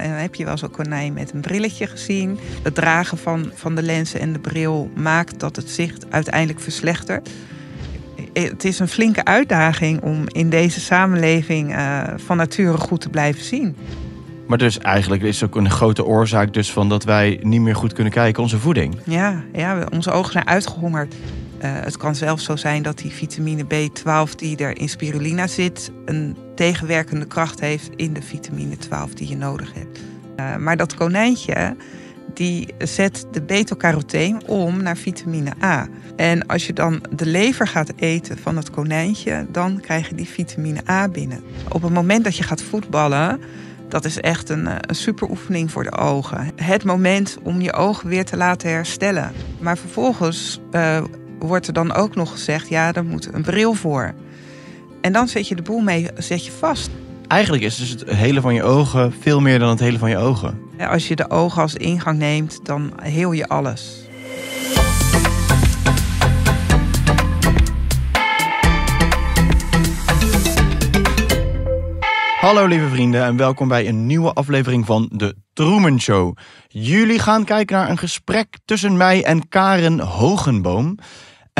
En dan heb je wel eens een konijn met een brilletje gezien. Het dragen van, van de lenzen en de bril maakt dat het zicht uiteindelijk verslechtert. Eh, het is een flinke uitdaging om in deze samenleving eh, van nature goed te blijven zien. Maar dus eigenlijk is ook een grote oorzaak dus van dat wij niet meer goed kunnen kijken, onze voeding. Ja, ja onze ogen zijn uitgehongerd. Eh, het kan zelfs zo zijn dat die vitamine B12 die er in spirulina zit, een tegenwerkende kracht heeft in de vitamine 12 die je nodig hebt. Eh, maar dat konijntje, die zet de beta-carotene om naar vitamine A. En als je dan de lever gaat eten van het konijntje, dan krijg je die vitamine A binnen. Op het moment dat je gaat voetballen, dat is echt een, eh, een super oefening voor de ogen. Het moment om je ogen weer te laten herstellen. Maar vervolgens wordt er dan ook nog gezegd: ja, er moet een bril voor. En dan zet je de boel mee zet je vast. Eigenlijk is dus het hele van je ogen veel meer dan het hele van je ogen. Als je de ogen als ingang neemt, dan heel je alles. Hallo lieve vrienden en welkom bij een nieuwe aflevering van de Troemen Show. Jullie gaan kijken naar een gesprek tussen mij en Karen Hogenboom.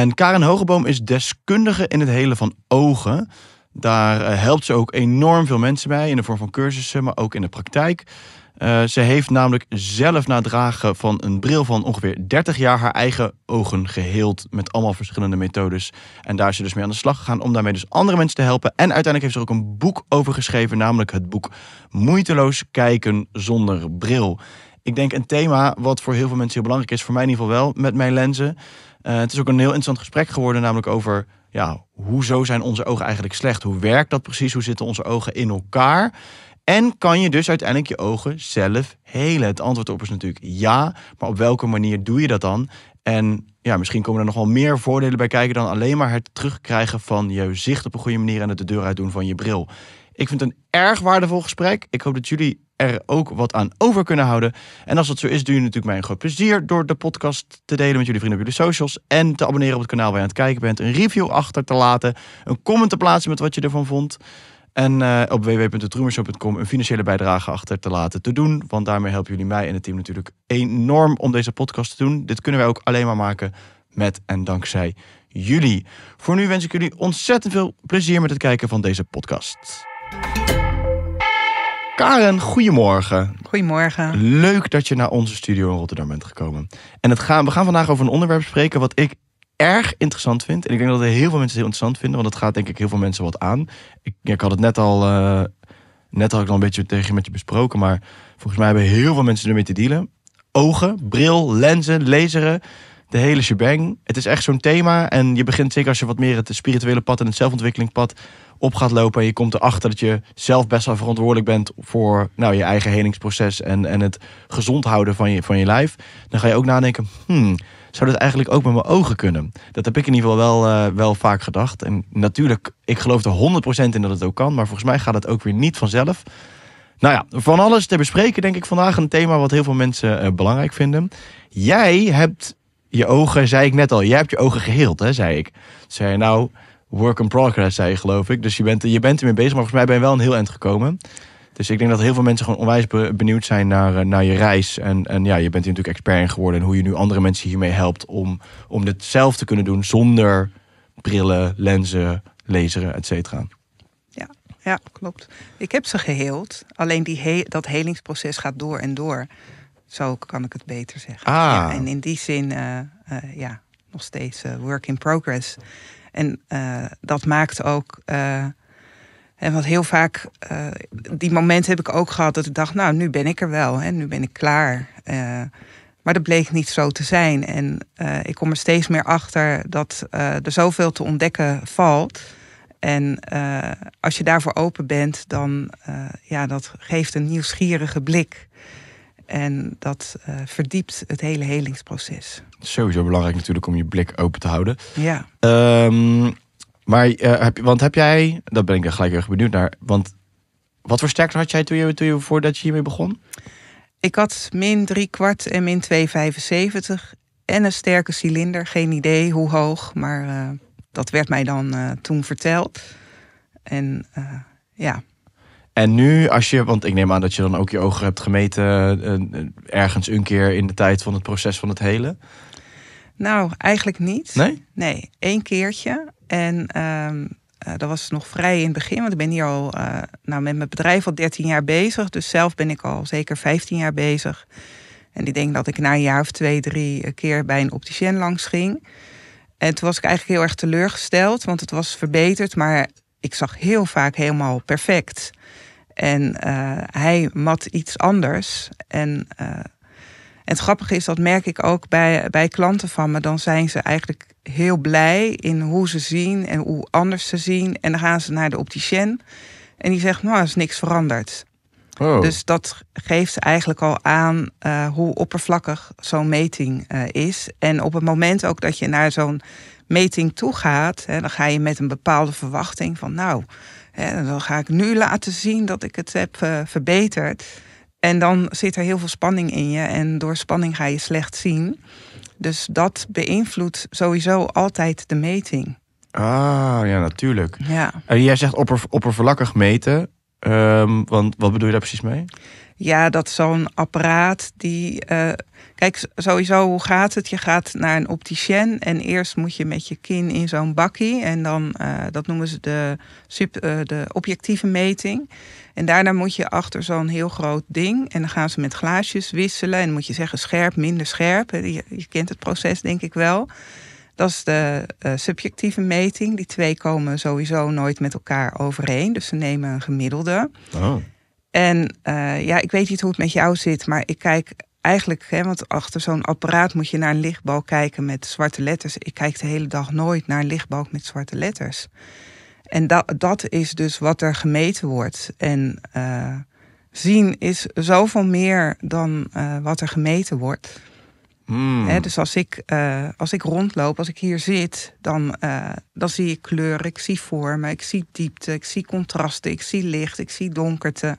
En Karen Hogeboom is deskundige in het hele van ogen. Daar eh, helpt ze ook enorm veel mensen bij in de vorm van cursussen, maar ook in de praktijk. Eh, ze heeft namelijk zelf na het dragen van een bril van ongeveer 30 jaar haar eigen ogen geheeld met allemaal verschillende methodes. En daar is ze dus mee aan de slag gegaan om daarmee dus andere mensen te helpen. En uiteindelijk heeft ze er ook een boek over geschreven, namelijk het boek Moeiteloos kijken zonder bril. Ik denk een thema wat voor heel veel mensen heel belangrijk is, voor mij in ieder geval wel, met mijn lenzen. Eh, het is ook een heel interessant gesprek geworden, namelijk over ja, hoezo zijn onze ogen eigenlijk slecht? Hoe werkt dat precies? Hoe zitten onze ogen in elkaar? En kan je dus uiteindelijk je ogen zelf helen? Het antwoord op is natuurlijk ja, maar op welke manier doe je dat dan? En ja, misschien komen er nog wel meer voordelen bij kijken dan alleen maar het terugkrijgen van je zicht op een goede manier en het de deur uit doen van je bril. Ik vind het een erg waardevol gesprek. Ik hoop dat jullie er ook wat aan over kunnen houden. En als dat zo is, doe je natuurlijk mij een groot plezier door de podcast te delen met jullie vrienden op jullie socials. En te abonneren op het kanaal waar je aan het kijken bent. Een review achter te laten. Een comment te plaatsen met wat je ervan vond. En eh, op www.troemershow.com een financiële bijdrage achter te laten te doen. Want daarmee helpen jullie mij en het team natuurlijk enorm om deze podcast te doen. Dit kunnen wij ook alleen maar maken met en dankzij jullie. Voor nu wens ik jullie ontzettend veel plezier met het kijken van deze podcast. Karen, goedemorgen. Goedemorgen. Leuk dat je naar onze studio in Rotterdam bent gekomen. En het gaan, we gaan vandaag over een onderwerp spreken wat ik erg interessant vind. En ik denk dat er heel veel mensen het heel interessant vinden, want het gaat denk ik heel veel mensen wat aan. Ik, ik had het net al, eh, net had ik al een beetje tegen je met je besproken, maar volgens mij hebben heel veel mensen ermee te dealen. Ogen, bril, lenzen, laseren, de hele shebang. Het is echt zo'n thema en je begint zeker als je wat meer het spirituele pad en het zelfontwikkelingpad op gaat lopen. En je komt erachter dat je zelf best wel verantwoordelijk bent voor nou, je eigen helingsproces en, en het gezond houden van je, van je lijf. Dan ga je ook nadenken, hmm, zou dat eigenlijk ook met mijn ogen kunnen? Dat heb ik in ieder geval wel, eh, wel vaak gedacht. En natuurlijk, ik geloof er 100% in dat het ook kan. Maar volgens mij gaat het ook weer niet vanzelf. Nou ja, van alles te bespreken denk ik vandaag een thema wat heel veel mensen eh, belangrijk vinden. Jij hebt je ogen, zei ik net al, jij hebt je ogen geheeld, hè, zei ik. Zei je nou, work in progress, zei je geloof ik. Dus je bent, je bent ermee bezig, maar volgens mij ben je wel een heel eind gekomen. Dus ik denk dat heel veel mensen gewoon onwijs benieuwd zijn naar, eh, naar je reis. En, en ja, je bent hier natuurlijk expert in geworden. En hoe je nu andere mensen hiermee helpt om, om dit zelf te kunnen doen zonder brillen, lenzen, laseren, et cetera. Ja, ja, klopt. Ik heb ze geheeld. Alleen die he dat helingsproces gaat door en door. Zo kan ik het beter zeggen. Ah. en in die zin, eh, eh, ja, nog steeds work in progress. En eh, dat maakt ook. Uh, en wat heel vaak, eh, die momenten heb ik ook gehad dat ik dacht, nou, nu ben ik er wel, hè, nu ben ik klaar. maar dat bleek niet zo te zijn. En ik kom er steeds meer achter dat er zoveel te ontdekken valt. En als je daarvoor open bent, dan ja, dat geeft een nieuwsgierige blik. En dat eh, verdiept het hele helingsproces. Sowieso belangrijk natuurlijk om je blik open te houden. Ja. Ehm, maar uh, heb, want heb jij, Dat ben ik er gelijk erg benieuwd naar. Want wat voor sterkte had jij toen je, toen je voordat je hiermee begon? Ik had min 3 kwart en min 2,75 en een sterke cilinder. Geen idee hoe hoog, maar eh, dat werd mij dan toen verteld. En ja, en nu, als je, want ik neem aan dat je dan ook je ogen hebt gemeten eh, eh, ergens een keer in de tijd van het proces van het hele. Nou, eigenlijk niet. Nee? Nee, één keertje. En ehm, eh, dat was nog vrij in het begin, want ik ben hier al nou, met mijn bedrijf al 13 jaar bezig. Dus zelf ben ik al zeker 15 jaar bezig. En ik denk dat ik na een jaar of twee, drie keer bij een opticien langs ging. En toen was ik eigenlijk heel erg teleurgesteld, want het was verbeterd, maar ik zag heel vaak helemaal perfect. En eh, hij mat iets anders. En, eh, het grappige is, dat merk ik ook bij, bij klanten van me. Dan zijn ze eigenlijk heel blij in hoe ze zien en hoe anders ze zien. En dan gaan ze naar de opticien. En die zegt, nou, er is niks veranderd. Oh. Dus dat geeft eigenlijk al aan eh, hoe oppervlakkig zo'n meting is. En op het moment ook dat je naar zo'n meting toe gaat, hè, dan ga je met een bepaalde verwachting van, nou, en dan ga ik nu laten zien dat ik het heb eh, verbeterd. En dan zit er heel veel spanning in je. En door spanning ga je slecht zien. Dus dat beïnvloedt sowieso altijd de meting. Ah, ja, natuurlijk. Ja. En jij zegt opper, oppervlakkig meten. Ehm, want wat bedoel je daar precies mee? Ja, dat zo'n apparaat die eh, Kijk, sowieso, hoe gaat het? Je gaat naar een opticien en eerst moet je met je kin in zo'n bakkie. En dan, eh, dat noemen ze de, sub, eh, de objectieve meting. En daarna moet je achter zo'n heel groot ding. En dan gaan ze met glaasjes wisselen. En moet je zeggen scherp, minder scherp. Je, kent het proces denk ik wel. Dat is de eh, subjectieve meting. Die twee komen sowieso nooit met elkaar overeen. Dus ze nemen een gemiddelde. Oh. En ja, ik weet niet hoe het met jou zit, maar ik kijk eigenlijk, hè, want achter zo'n apparaat moet je naar een lichtbal kijken met zwarte letters. Ik kijk de hele dag nooit naar een lichtbalk met zwarte letters. En dat dat is dus wat er gemeten wordt. En eh, zien is zoveel meer dan eh, wat er gemeten wordt. Hmm. Hè, dus als ik, eh, als ik rondloop, als ik hier zit, dan, dan zie ik kleuren, ik zie vormen, ik zie diepte, ik zie contrasten, ik zie licht, ik zie donkerte.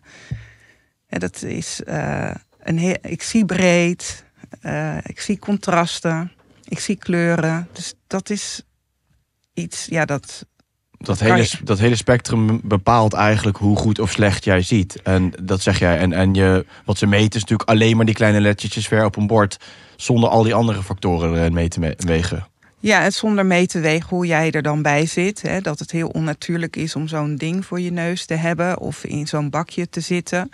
En dat is een ik zie breed, eh, ik zie contrasten, ik zie kleuren. Dus dat is iets, ja, dat. Dat hele, dat hele spectrum bepaalt eigenlijk hoe goed of slecht jij ziet. En dat zeg jij. En, en je, wat ze meten is natuurlijk alleen maar die kleine lettertjes ver op een bord. Zonder al die andere factoren mee te wegen. Ja, en zonder mee te wegen hoe jij er dan bij zit. Hè, dat het heel onnatuurlijk is om zo'n ding voor je neus te hebben of in zo'n bakje te zitten.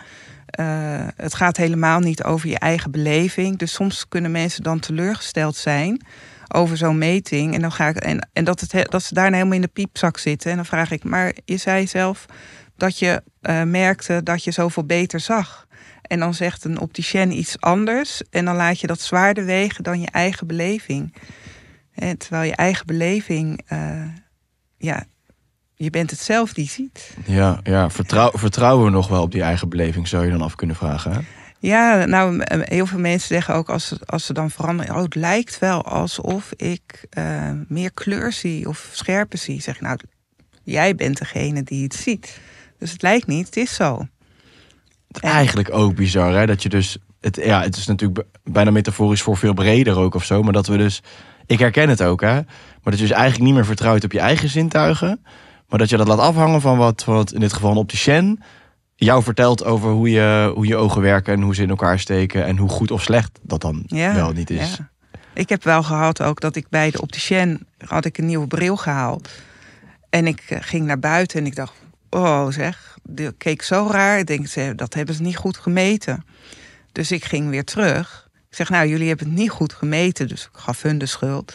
Eh, het gaat helemaal niet over je eigen beleving. Dus soms kunnen mensen dan teleurgesteld zijn over zo'n meting. En, dan ga ik, en, en dat, het, dat ze daarna helemaal in de piepzak zitten. En dan vraag ik, maar je zei zelf dat je eh, merkte dat je zoveel beter zag? En dan zegt een opticien iets anders. En dan laat je dat zwaarder wegen dan je eigen beleving. terwijl je eigen beleving eh, ja, je bent het zelf die ziet. Ja, ja. Vertrouw, vertrouwen we nog wel op die eigen beleving, zou je dan af kunnen vragen. Ja, nou, heel veel mensen zeggen ook als, als ze dan veranderen. Oh, het lijkt wel alsof ik eh, meer kleur zie of scherper zie. Zeg nou, jij bent degene die het ziet. Dus het lijkt niet, het is zo. Eigenlijk ook bizar, hè? Dat je dus. Het, ja, het is natuurlijk bijna metaforisch voor veel breder ook of zo. Maar dat we dus. Ik herken het ook, hè? Maar dat je dus eigenlijk niet meer vertrouwt op je eigen zintuigen. Maar dat je dat laat afhangen van wat, in dit geval een opticien jou vertelt over hoe je, hoe je ogen werken en hoe ze in elkaar steken en hoe goed of slecht dat dan wel niet is. Ja. Ik heb wel gehad ook dat ik bij de opticien had ik een nieuwe bril gehaald. En ik eh, ging naar buiten en ik dacht, oh zeg, die keek zo raar. Ik denk, dat hebben ze niet goed gemeten. Dus ik ging weer terug. Ik zeg, nou, jullie hebben het niet goed gemeten. Dus ik gaf hun de schuld.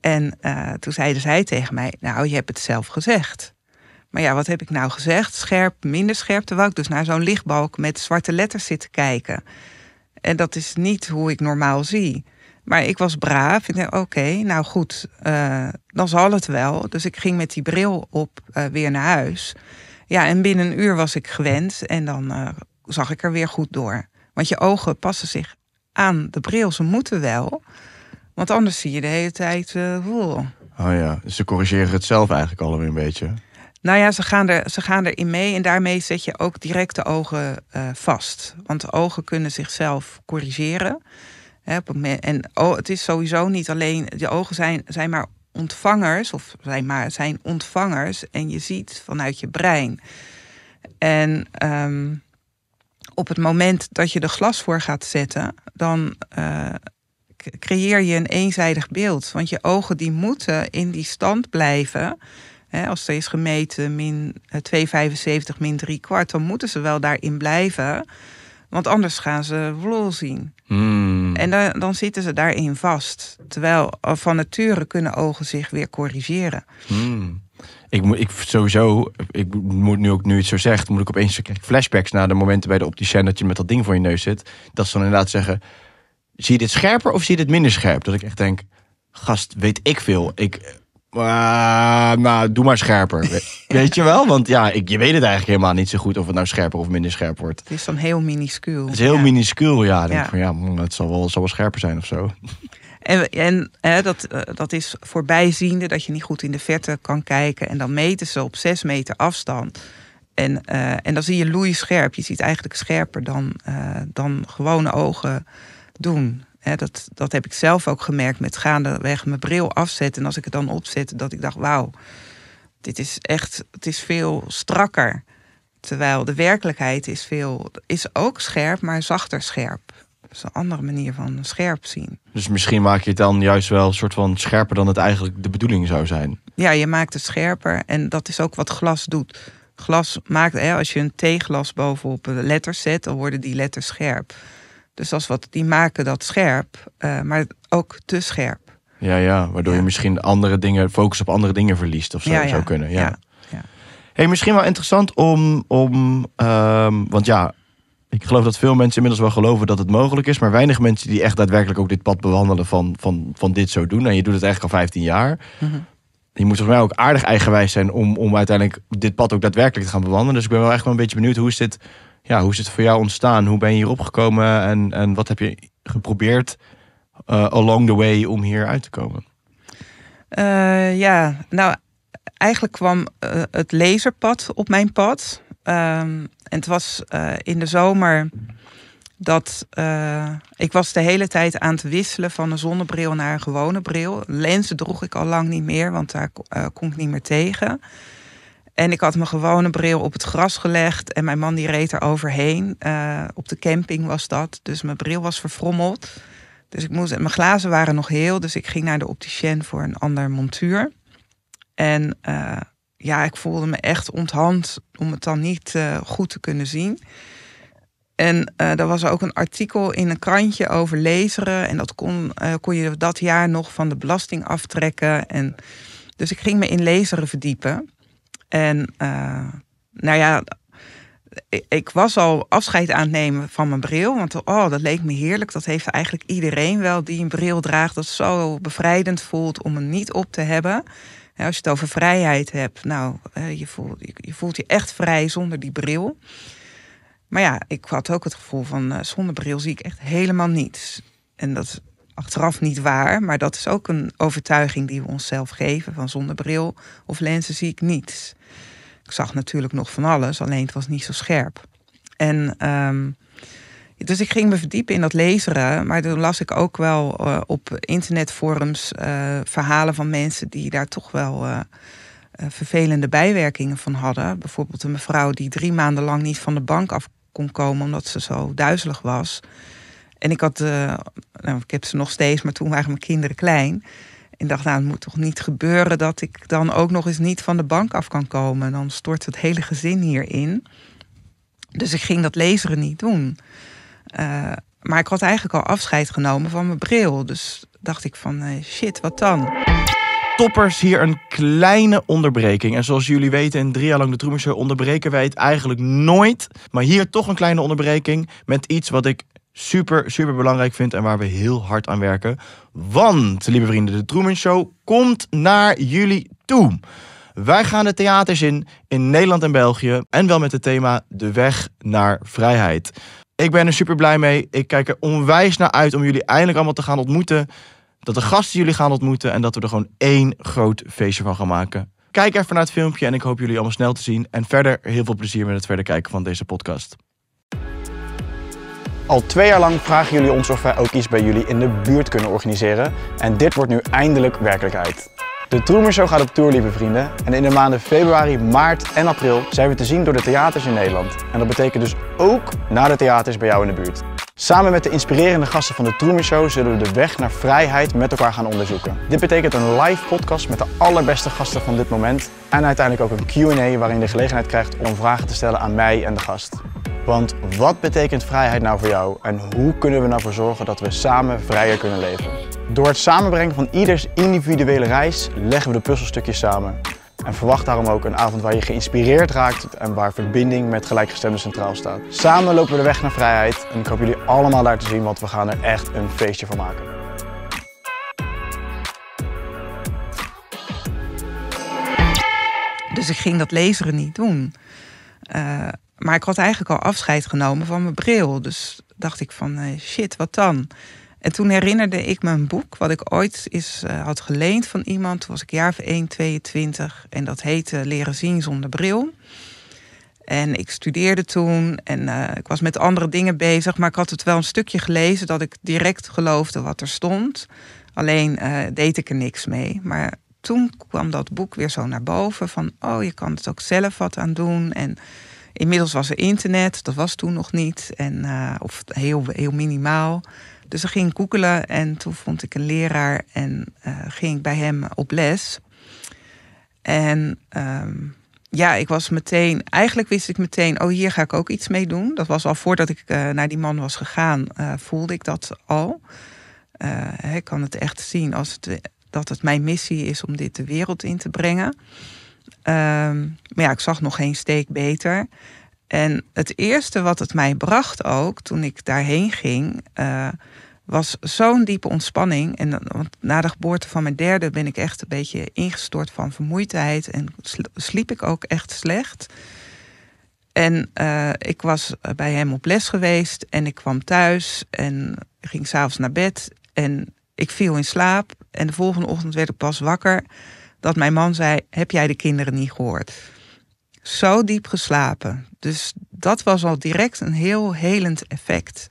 En uh, toen zeiden zij tegen mij, nou, je hebt het zelf gezegd. Maar ja, wat heb ik nou gezegd? Scherp, minder scherp. Terwijl ik dus naar zo'n lichtbalk met zwarte letters zitten kijken. En dat is niet hoe ik normaal zie. Maar ik was braaf. Ik dacht, oké, nou goed, uh, dan zal het wel. Dus ik ging met die bril op eh, weer naar huis. Ja, en binnen een uur was ik gewend en dan eh, zag ik er weer goed door. Want je ogen passen zich aan de bril. Ze moeten wel, want anders zie je de hele tijd... oh ja, ze corrigeren het zelf eigenlijk alweer een beetje. Nou ja, ze gaan, er, ze gaan erin mee en daarmee zet je ook direct de ogen eh, vast. Want de ogen kunnen zichzelf corrigeren. Hè, en oh, het is sowieso niet alleen, de ogen zijn, zijn maar ontvangers, of zijn maar zijn ontvangers en je ziet vanuit je brein. En ehm, op het moment dat je de glas voor gaat zetten, dan eh, creëer je een eenzijdig beeld. Want je ogen die moeten in die stand blijven als ze is gemeten min 2,75, eh, min 3 kwart, dan moeten ze wel daarin blijven. Want anders gaan ze lol zien. Hmm. En dan, dan, zitten ze daarin vast. Terwijl eh, van nature kunnen ogen zich weer corrigeren. Hmm. Ik, ik sowieso, ik moet nu ook nu het zo zegt, moet ik opeens een flashbacks naar de momenten bij de opticien dat je met dat ding voor je neus zit. Dat ze dan inderdaad zeggen: zie je dit scherper of zie je dit minder scherp? Dat ik echt denk: gast, weet ik veel. Ik, uh, nou, doe maar scherper. weet je wel? Want ja, ik, je weet het eigenlijk helemaal niet zo goed of het nou scherper of minder scherp wordt. Het is dan heel minuscuul. Het is heel minuscuul, ja. Denk van, ja, het zal wel, zal wel scherper zijn of zo. En, en hè, dat, eh, dat is voorbijziende, dat je niet goed in de verte kan kijken. En dan meten ze op zes meter afstand. En, eh, en dan zie je loei scherp. Je ziet eigenlijk scherper dan, dan gewone ogen doen dat, dat heb ik zelf ook gemerkt met gaandeweg mijn bril afzetten. En als ik het dan opzet, dat ik dacht, wauw, dit is echt, het is veel strakker. Terwijl de werkelijkheid is, veel, is ook scherp, maar zachter scherp. Dat is een andere manier van scherp zien. Dus misschien maak je het dan juist wel een soort van scherper dan het eigenlijk de bedoeling zou zijn. Ja, je maakt het scherper en dat is ook wat glas doet. Glas maakt, hè, als je een theeglas bovenop een letter zet, dan worden die letters scherp. Dus als wat, die maken dat scherp, eh, maar ook te scherp. Ja, ja, waardoor je misschien andere dingen, focus op andere dingen verliest of zo ja, ja. zou kunnen. Ja. Hey, misschien wel interessant om, om ehm, want ja, ik geloof dat veel mensen inmiddels wel geloven dat het mogelijk is, maar weinig mensen die echt daadwerkelijk ook dit pad bewandelen van, van, van dit zo doen. En je doet het eigenlijk al 15 jaar. Mm -hmm. Je moet volgens mij ook aardig eigenwijs zijn om, om uiteindelijk dit pad ook daadwerkelijk te gaan bewandelen. Dus ik ben wel echt wel een beetje benieuwd hoe is dit ja, hoe is het voor jou ontstaan? Hoe ben je hierop gekomen en, en wat heb je geprobeerd eh, along the way om hier uit te komen? Eh, ja, nou eigenlijk kwam eh, het laserpad op mijn pad. Ehm, en het was in de zomer dat ik was de hele tijd aan het wisselen van een zonnebril naar een gewone bril. Lenzen droeg ik al lang niet meer, want daar kon ik niet meer tegen. En ik had mijn gewone bril op het gras gelegd. En mijn man die reed er overheen. Eh, op de camping was dat. Dus mijn bril was verfrommeld. Dus ik moest, mijn glazen waren nog heel. Dus ik ging naar de opticien voor een ander montuur. En eh, ja, ik voelde me echt onthand om het dan niet eh, goed te kunnen zien. En uh, er was ook een artikel in een krantje over lezeren. En dat kon, kon je dat jaar nog van de belasting aftrekken. En, dus ik ging me in lezeren verdiepen. En eh, nou ja, ik was al afscheid aan het nemen van mijn bril. Want oh, dat leek me heerlijk. Dat heeft eigenlijk iedereen wel die een bril draagt. Dat zo bevrijdend voelt om hem niet op te hebben. als je het over vrijheid hebt, nou, eh, je voelt, je voelt je echt vrij zonder die bril. Maar ja, ik had ook het gevoel van eh, zonder bril zie ik echt helemaal niets. En dat is achteraf niet waar, maar dat is ook een overtuiging die we onszelf geven van zonder bril of lenzen zie ik niets. Ik zag natuurlijk nog van alles, alleen het was niet zo scherp. En ehm, dus ik ging me verdiepen in dat lezen, Maar toen las ik ook wel eh, op internetforums eh, verhalen van mensen die daar toch wel eh, vervelende bijwerkingen van hadden. Bijvoorbeeld een mevrouw die drie maanden lang niet van de bank af kon komen omdat ze zo duizelig was. En ik had, nou, ik heb ze nog steeds, maar toen waren mijn kinderen klein. En dacht, nou, het moet toch niet gebeuren dat ik dan ook nog eens niet van de bank af kan komen. Dan stort het hele gezin hierin. Dus ik ging dat lezen niet doen. Eh, maar ik had eigenlijk al afscheid genomen van mijn bril. Dus dacht ik van, eh, shit, wat dan? Toppers, hier een kleine onderbreking. En zoals jullie weten, in drie jaar lang de Truman Show onderbreken wij het eigenlijk nooit. Maar hier toch een kleine onderbreking met iets wat ik super, super belangrijk vind en waar we heel hard aan werken. Want, lieve vrienden, de Truman Show komt naar jullie toe. Wij gaan de theaters in, in Nederland en België. En wel met het thema De Weg naar Vrijheid. Ik ben er super blij mee. Ik kijk er onwijs naar uit om jullie eindelijk allemaal te gaan ontmoeten. Dat de gasten jullie gaan ontmoeten en dat we er gewoon één groot feestje van gaan maken. Kijk even naar het filmpje en ik hoop jullie allemaal snel te zien. En verder heel veel plezier met het verder kijken van deze podcast. Al twee jaar lang vragen jullie ons of wij ook iets bij jullie in de buurt kunnen organiseren. En dit wordt nu eindelijk werkelijkheid. De Troemer Show gaat op tour, lieve vrienden. En in de maanden februari, maart en april zijn we te zien door de theaters in Nederland. En dat betekent dus ook naar de theaters bij jou in de buurt. Samen met de inspirerende gasten van de Truman Show zullen we de weg naar vrijheid met elkaar gaan onderzoeken. Dit betekent een live podcast met de allerbeste gasten van dit moment en uiteindelijk ook een Q&A waarin je de gelegenheid krijgt om vragen te stellen aan mij en de gast. Want wat betekent vrijheid nou voor jou en hoe kunnen we nou zorgen dat we samen vrijer kunnen leven? Door het samenbrengen van ieders individuele reis leggen we de puzzelstukjes samen. En verwacht daarom ook een avond waar je geïnspireerd raakt en waar verbinding met gelijkgestemden centraal staat. Samen lopen we de weg naar vrijheid en ik hoop jullie allemaal daar te zien, want we gaan er echt een feestje van maken. Dus ik ging dat lezen niet doen. Eh, maar ik had eigenlijk al afscheid genomen van mijn bril. Dus dacht ik van, eh, shit, wat dan? En toen herinnerde ik me een boek wat ik ooit is, eh, had geleend van iemand. Toen was ik jaar 1, 22 en dat heette Leren zien zonder bril. En ik studeerde toen en eh, ik was met andere dingen bezig. Maar ik had het wel een stukje gelezen dat ik direct geloofde wat er stond. Alleen eh, deed ik er niks mee. Maar toen kwam dat boek weer zo naar boven van, oh je kan het ook zelf wat aan doen. En inmiddels was er internet, dat was toen nog niet. En, of heel, heel minimaal. Dus ik ging koekelen en toen vond ik een leraar en eh, ging ik bij hem op les. En ehm, ja, ik was meteen, eigenlijk wist ik meteen, oh hier ga ik ook iets mee doen. Dat was al voordat ik eh, naar die man was gegaan, eh, voelde ik dat al. ik kan het echt zien als het, dat het mijn missie is om dit de wereld in te brengen. Ehm, maar ja, ik zag nog geen steek beter. En het eerste wat het mij bracht ook toen ik daarheen ging, eh, was zo'n diepe ontspanning. En want na de geboorte van mijn derde ben ik echt een beetje ingestort van vermoeidheid en sliep ik ook echt slecht. En eh, ik was eh, bij hem op les geweest en ik kwam thuis en ging s'avonds naar bed en ik viel in slaap. En de volgende ochtend werd ik pas wakker dat mijn man zei: Heb jij de kinderen niet gehoord? Zo diep geslapen dus dat was al direct een heel helend effect.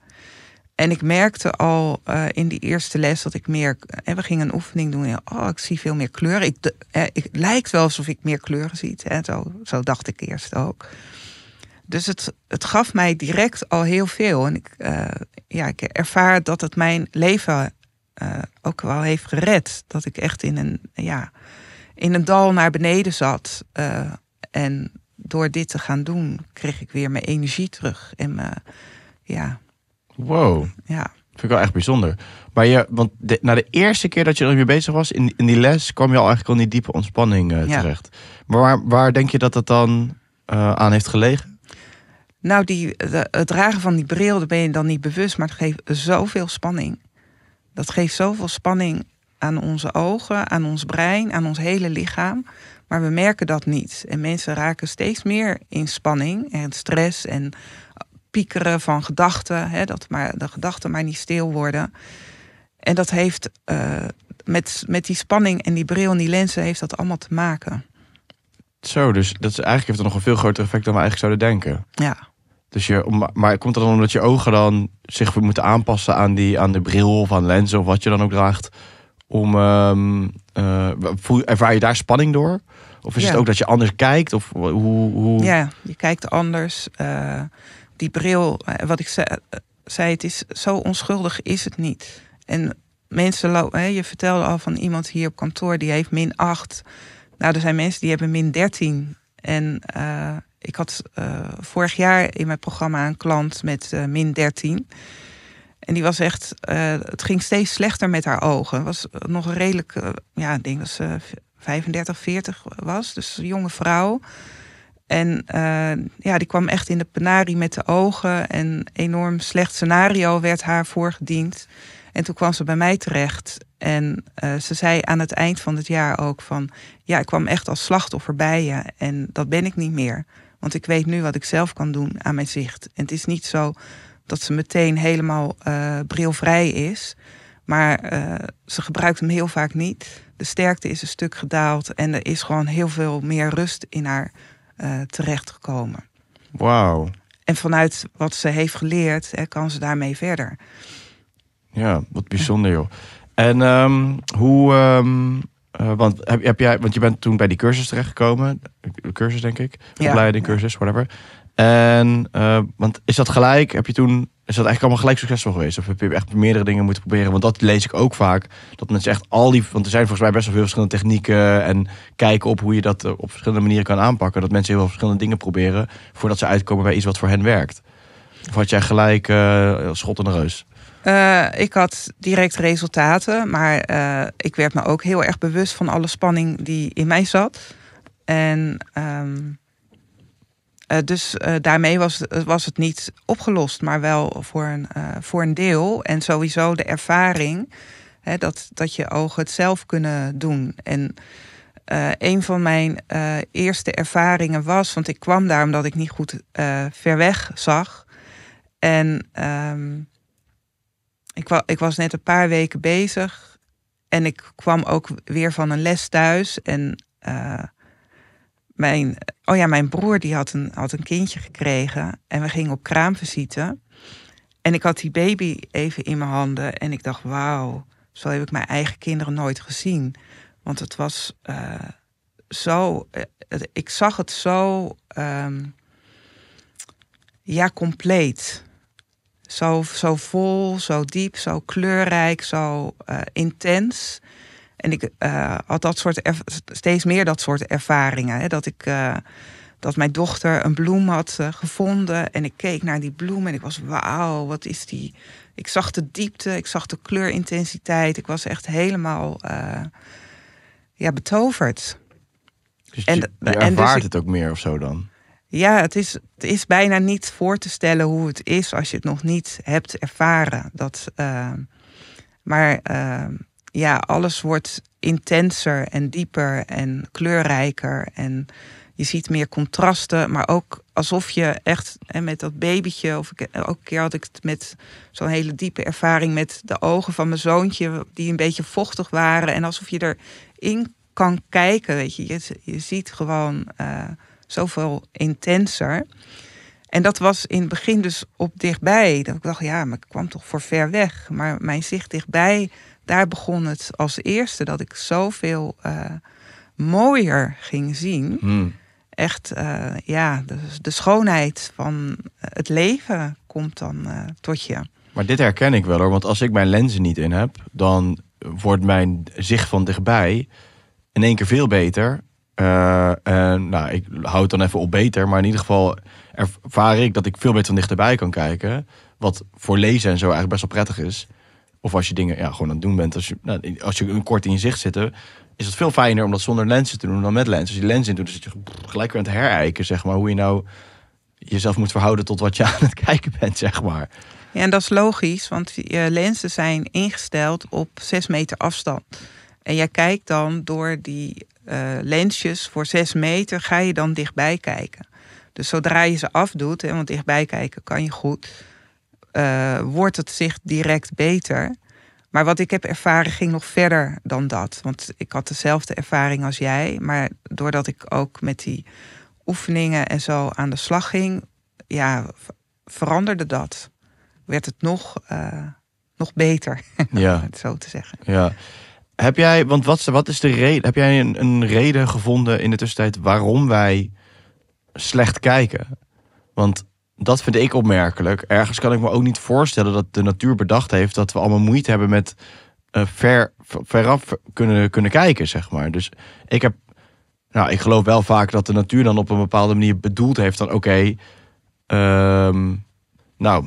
En ik merkte al eh, in die eerste les dat ik meer. En eh, we gingen een oefening doen. En, oh, ik zie veel meer kleuren. Ik, de, eh, ik, het lijkt wel alsof ik meer kleuren zie. Hè? Zo, zo dacht ik eerst ook. Dus het, het gaf mij direct al heel veel. En ik, ja, ik ervaar dat het mijn leven ook wel heeft gered. Dat ik echt in een, ja, in een dal naar beneden zat. en door dit te gaan doen, kreeg ik weer mijn energie terug. En mijn, ja. Wow. Ja. Vind ik wel echt bijzonder. Maar je, want de, na de eerste keer dat je ermee bezig was, in, in die les, kwam je al eigenlijk al die diepe ontspanning eh, terecht. Maar waar, waar denk je dat dat dan eh, aan heeft gelegen? Nou, die, het dragen van die bril, daar ben je dan niet bewust, maar het geeft zoveel spanning. Dat geeft zoveel spanning aan onze ogen, aan ons brein, aan ons hele lichaam. Maar we merken dat niet. En mensen raken steeds meer in spanning en stress en piekeren van gedachten. Hè, dat maar, de gedachten maar niet stil worden. En dat heeft eh, met, met die spanning en die bril en die lenzen heeft dat allemaal te maken. Zo, dus dat is, eigenlijk heeft dat nog een veel groter effect dan we eigenlijk zouden denken. Ja. Dus je, maar komt dat dan omdat je ogen dan zich moeten aanpassen aan, die, aan de bril of aan lenzen of wat je dan ook draagt? Om, ehm, eh, ervaar je daar spanning door? Of is het ook dat je anders kijkt? Of hoe, hoe... Ja, je kijkt anders. Eh, die bril, eh, wat ik zei, het is zo onschuldig is het niet. En mensen, je vertelde al van iemand hier op kantoor die heeft min 8. Nou, er zijn mensen die hebben min 13. En ik had vorig jaar in mijn programma een klant met min 13. En die was echt, eh, het ging steeds slechter met haar ogen. Was nog redelijk, eh, ja, ik denk dat ze 35, 40 was. Dus een jonge vrouw. En eh, ja, die kwam echt in de penarie met de ogen. En enorm slecht scenario werd haar voorgediend. En toen kwam ze bij mij terecht. En ze zei aan het eind van het jaar ook van... ja, ik kwam echt als slachtoffer bij je. En dat ben ik niet meer. Want ik weet nu wat ik zelf kan doen aan mijn zicht. En het is niet zo dat ze meteen helemaal eh, brilvrij is. Maar eh, ze gebruikt hem heel vaak niet. De sterkte is een stuk gedaald en er is gewoon heel veel meer rust in haar uh, terechtgekomen. Wauw. En vanuit wat ze heeft geleerd, kan ze daarmee verder. Ja, wat bijzonder joh. En ehm, hoe, ehm, want, heb, jij, want je bent toen bij die cursus terechtgekomen, cursus denk ik, opleiding, cursus, whatever. En, eh, want is dat gelijk? Heb je toen, is dat eigenlijk allemaal gelijk succesvol geweest? Of heb je echt meerdere dingen moeten proberen? Want dat lees ik ook vaak. Dat mensen echt al die, want er zijn volgens mij best wel veel verschillende technieken. En kijken op hoe je dat eh, op verschillende manieren kan aanpakken. Dat mensen heel veel verschillende dingen proberen. Voordat ze uitkomen bij iets wat voor hen werkt. Of had jij gelijk eh, schot en reus? ik had direct resultaten, maar ik werd me ook heel erg bewust van alle spanning die in mij zat. En ehm, eh, dus eh, daarmee was, eh, was het niet opgelost, maar wel voor een, voor een deel. En sowieso de ervaring hè, dat, dat je ogen het zelf kunnen doen. En een van mijn eerste ervaringen was, want ik kwam daar omdat ik niet goed ver weg zag. En ehm, ik, wa ik, was net een paar weken bezig en ik kwam ook weer van een les thuis. En mijn, oh ja, mijn broer die had, een, had een kindje gekregen en we gingen op kraamvisite. En ik had die baby even in mijn handen en ik dacht, wauw, zo heb ik mijn eigen kinderen nooit gezien. Want het was eh, zo, eh, ik zag het zo, ehm, ja, compleet. Zo, zo vol, zo diep, zo kleurrijk, zo eh, intens. En ik eh, had dat soort steeds meer dat soort ervaringen. Hè? Dat ik. Eh, dat mijn dochter een bloem had eh, gevonden. En ik keek naar die bloem en ik was: wauw, wat is die? Ik zag de diepte, ik zag de kleurintensiteit. Ik was echt helemaal ja, betoverd. Dus en, je, en dus ervaart het ook meer of zo dan? Ja, het is, het is bijna niet voor te stellen hoe het is als je het nog niet hebt ervaren. Dat, maar ja, alles wordt intenser en dieper en kleurrijker. En je ziet meer contrasten, maar ook alsof je echt en met dat babytje. Of ook een keer had ik het met zo'n hele diepe ervaring met de ogen van mijn zoontje, die een beetje vochtig waren. En alsof je erin kan kijken, weet je. Je, je ziet gewoon eh, zoveel intenser. En dat was in het begin dus op dichtbij. Dat ik dacht, ja, maar ik kwam toch voor ver weg. Maar mijn zicht dichtbij daar begon het als eerste dat ik zoveel uh, mooier ging zien. Hmm. Echt, eh, ja, de, de, schoonheid van het leven komt dan eh, tot je. Maar dit herken ik wel hoor, want als ik mijn lenzen niet in heb, dan wordt mijn zicht van dichtbij in één keer veel beter. en, nou, ik hou het dan even op beter, maar in ieder geval ervaar ik dat ik veel beter van dichterbij kan kijken. Wat voor lezen en zo eigenlijk best wel prettig is. Of als je dingen ja, gewoon aan het doen bent. Als je, nou, als je een kort in je zicht zitten, is het veel fijner om dat zonder lenzen te doen dan met lens. Als je lens in doet, dan zit je gelijk weer aan het herijken, zeg maar. Hoe je nou jezelf moet verhouden tot wat je aan het kijken bent, zeg maar. Ja, en dat is logisch, want je lenzen zijn ingesteld op 6 meter afstand. En jij kijkt dan door die uh, lensjes voor 6 meter, ga je dan dichtbij kijken. Dus zodra je ze afdoet, hè, want dichtbij kijken kan je goed, uh, wordt het zich direct beter. Maar wat ik heb ervaren ging nog verder dan dat. Want ik had dezelfde ervaring als jij. Maar doordat ik ook met die oefeningen en zo aan de slag ging, ja, veranderde dat. Werd het nog, eh, nog beter, ja. om het zo te zeggen. Ja. Heb jij, want wat, wat is de reden? Heb jij een, een reden gevonden in de tussentijd waarom wij slecht kijken? Want dat vind ik opmerkelijk. Ergens kan ik me ook niet voorstellen dat de natuur bedacht heeft dat we allemaal moeite hebben met uh, ver, veraf kunnen, kunnen kijken, zeg maar. Dus ik heb, nou, ik geloof wel vaak dat de natuur dan op een bepaalde manier bedoeld heeft dan, oké, ehm, nou,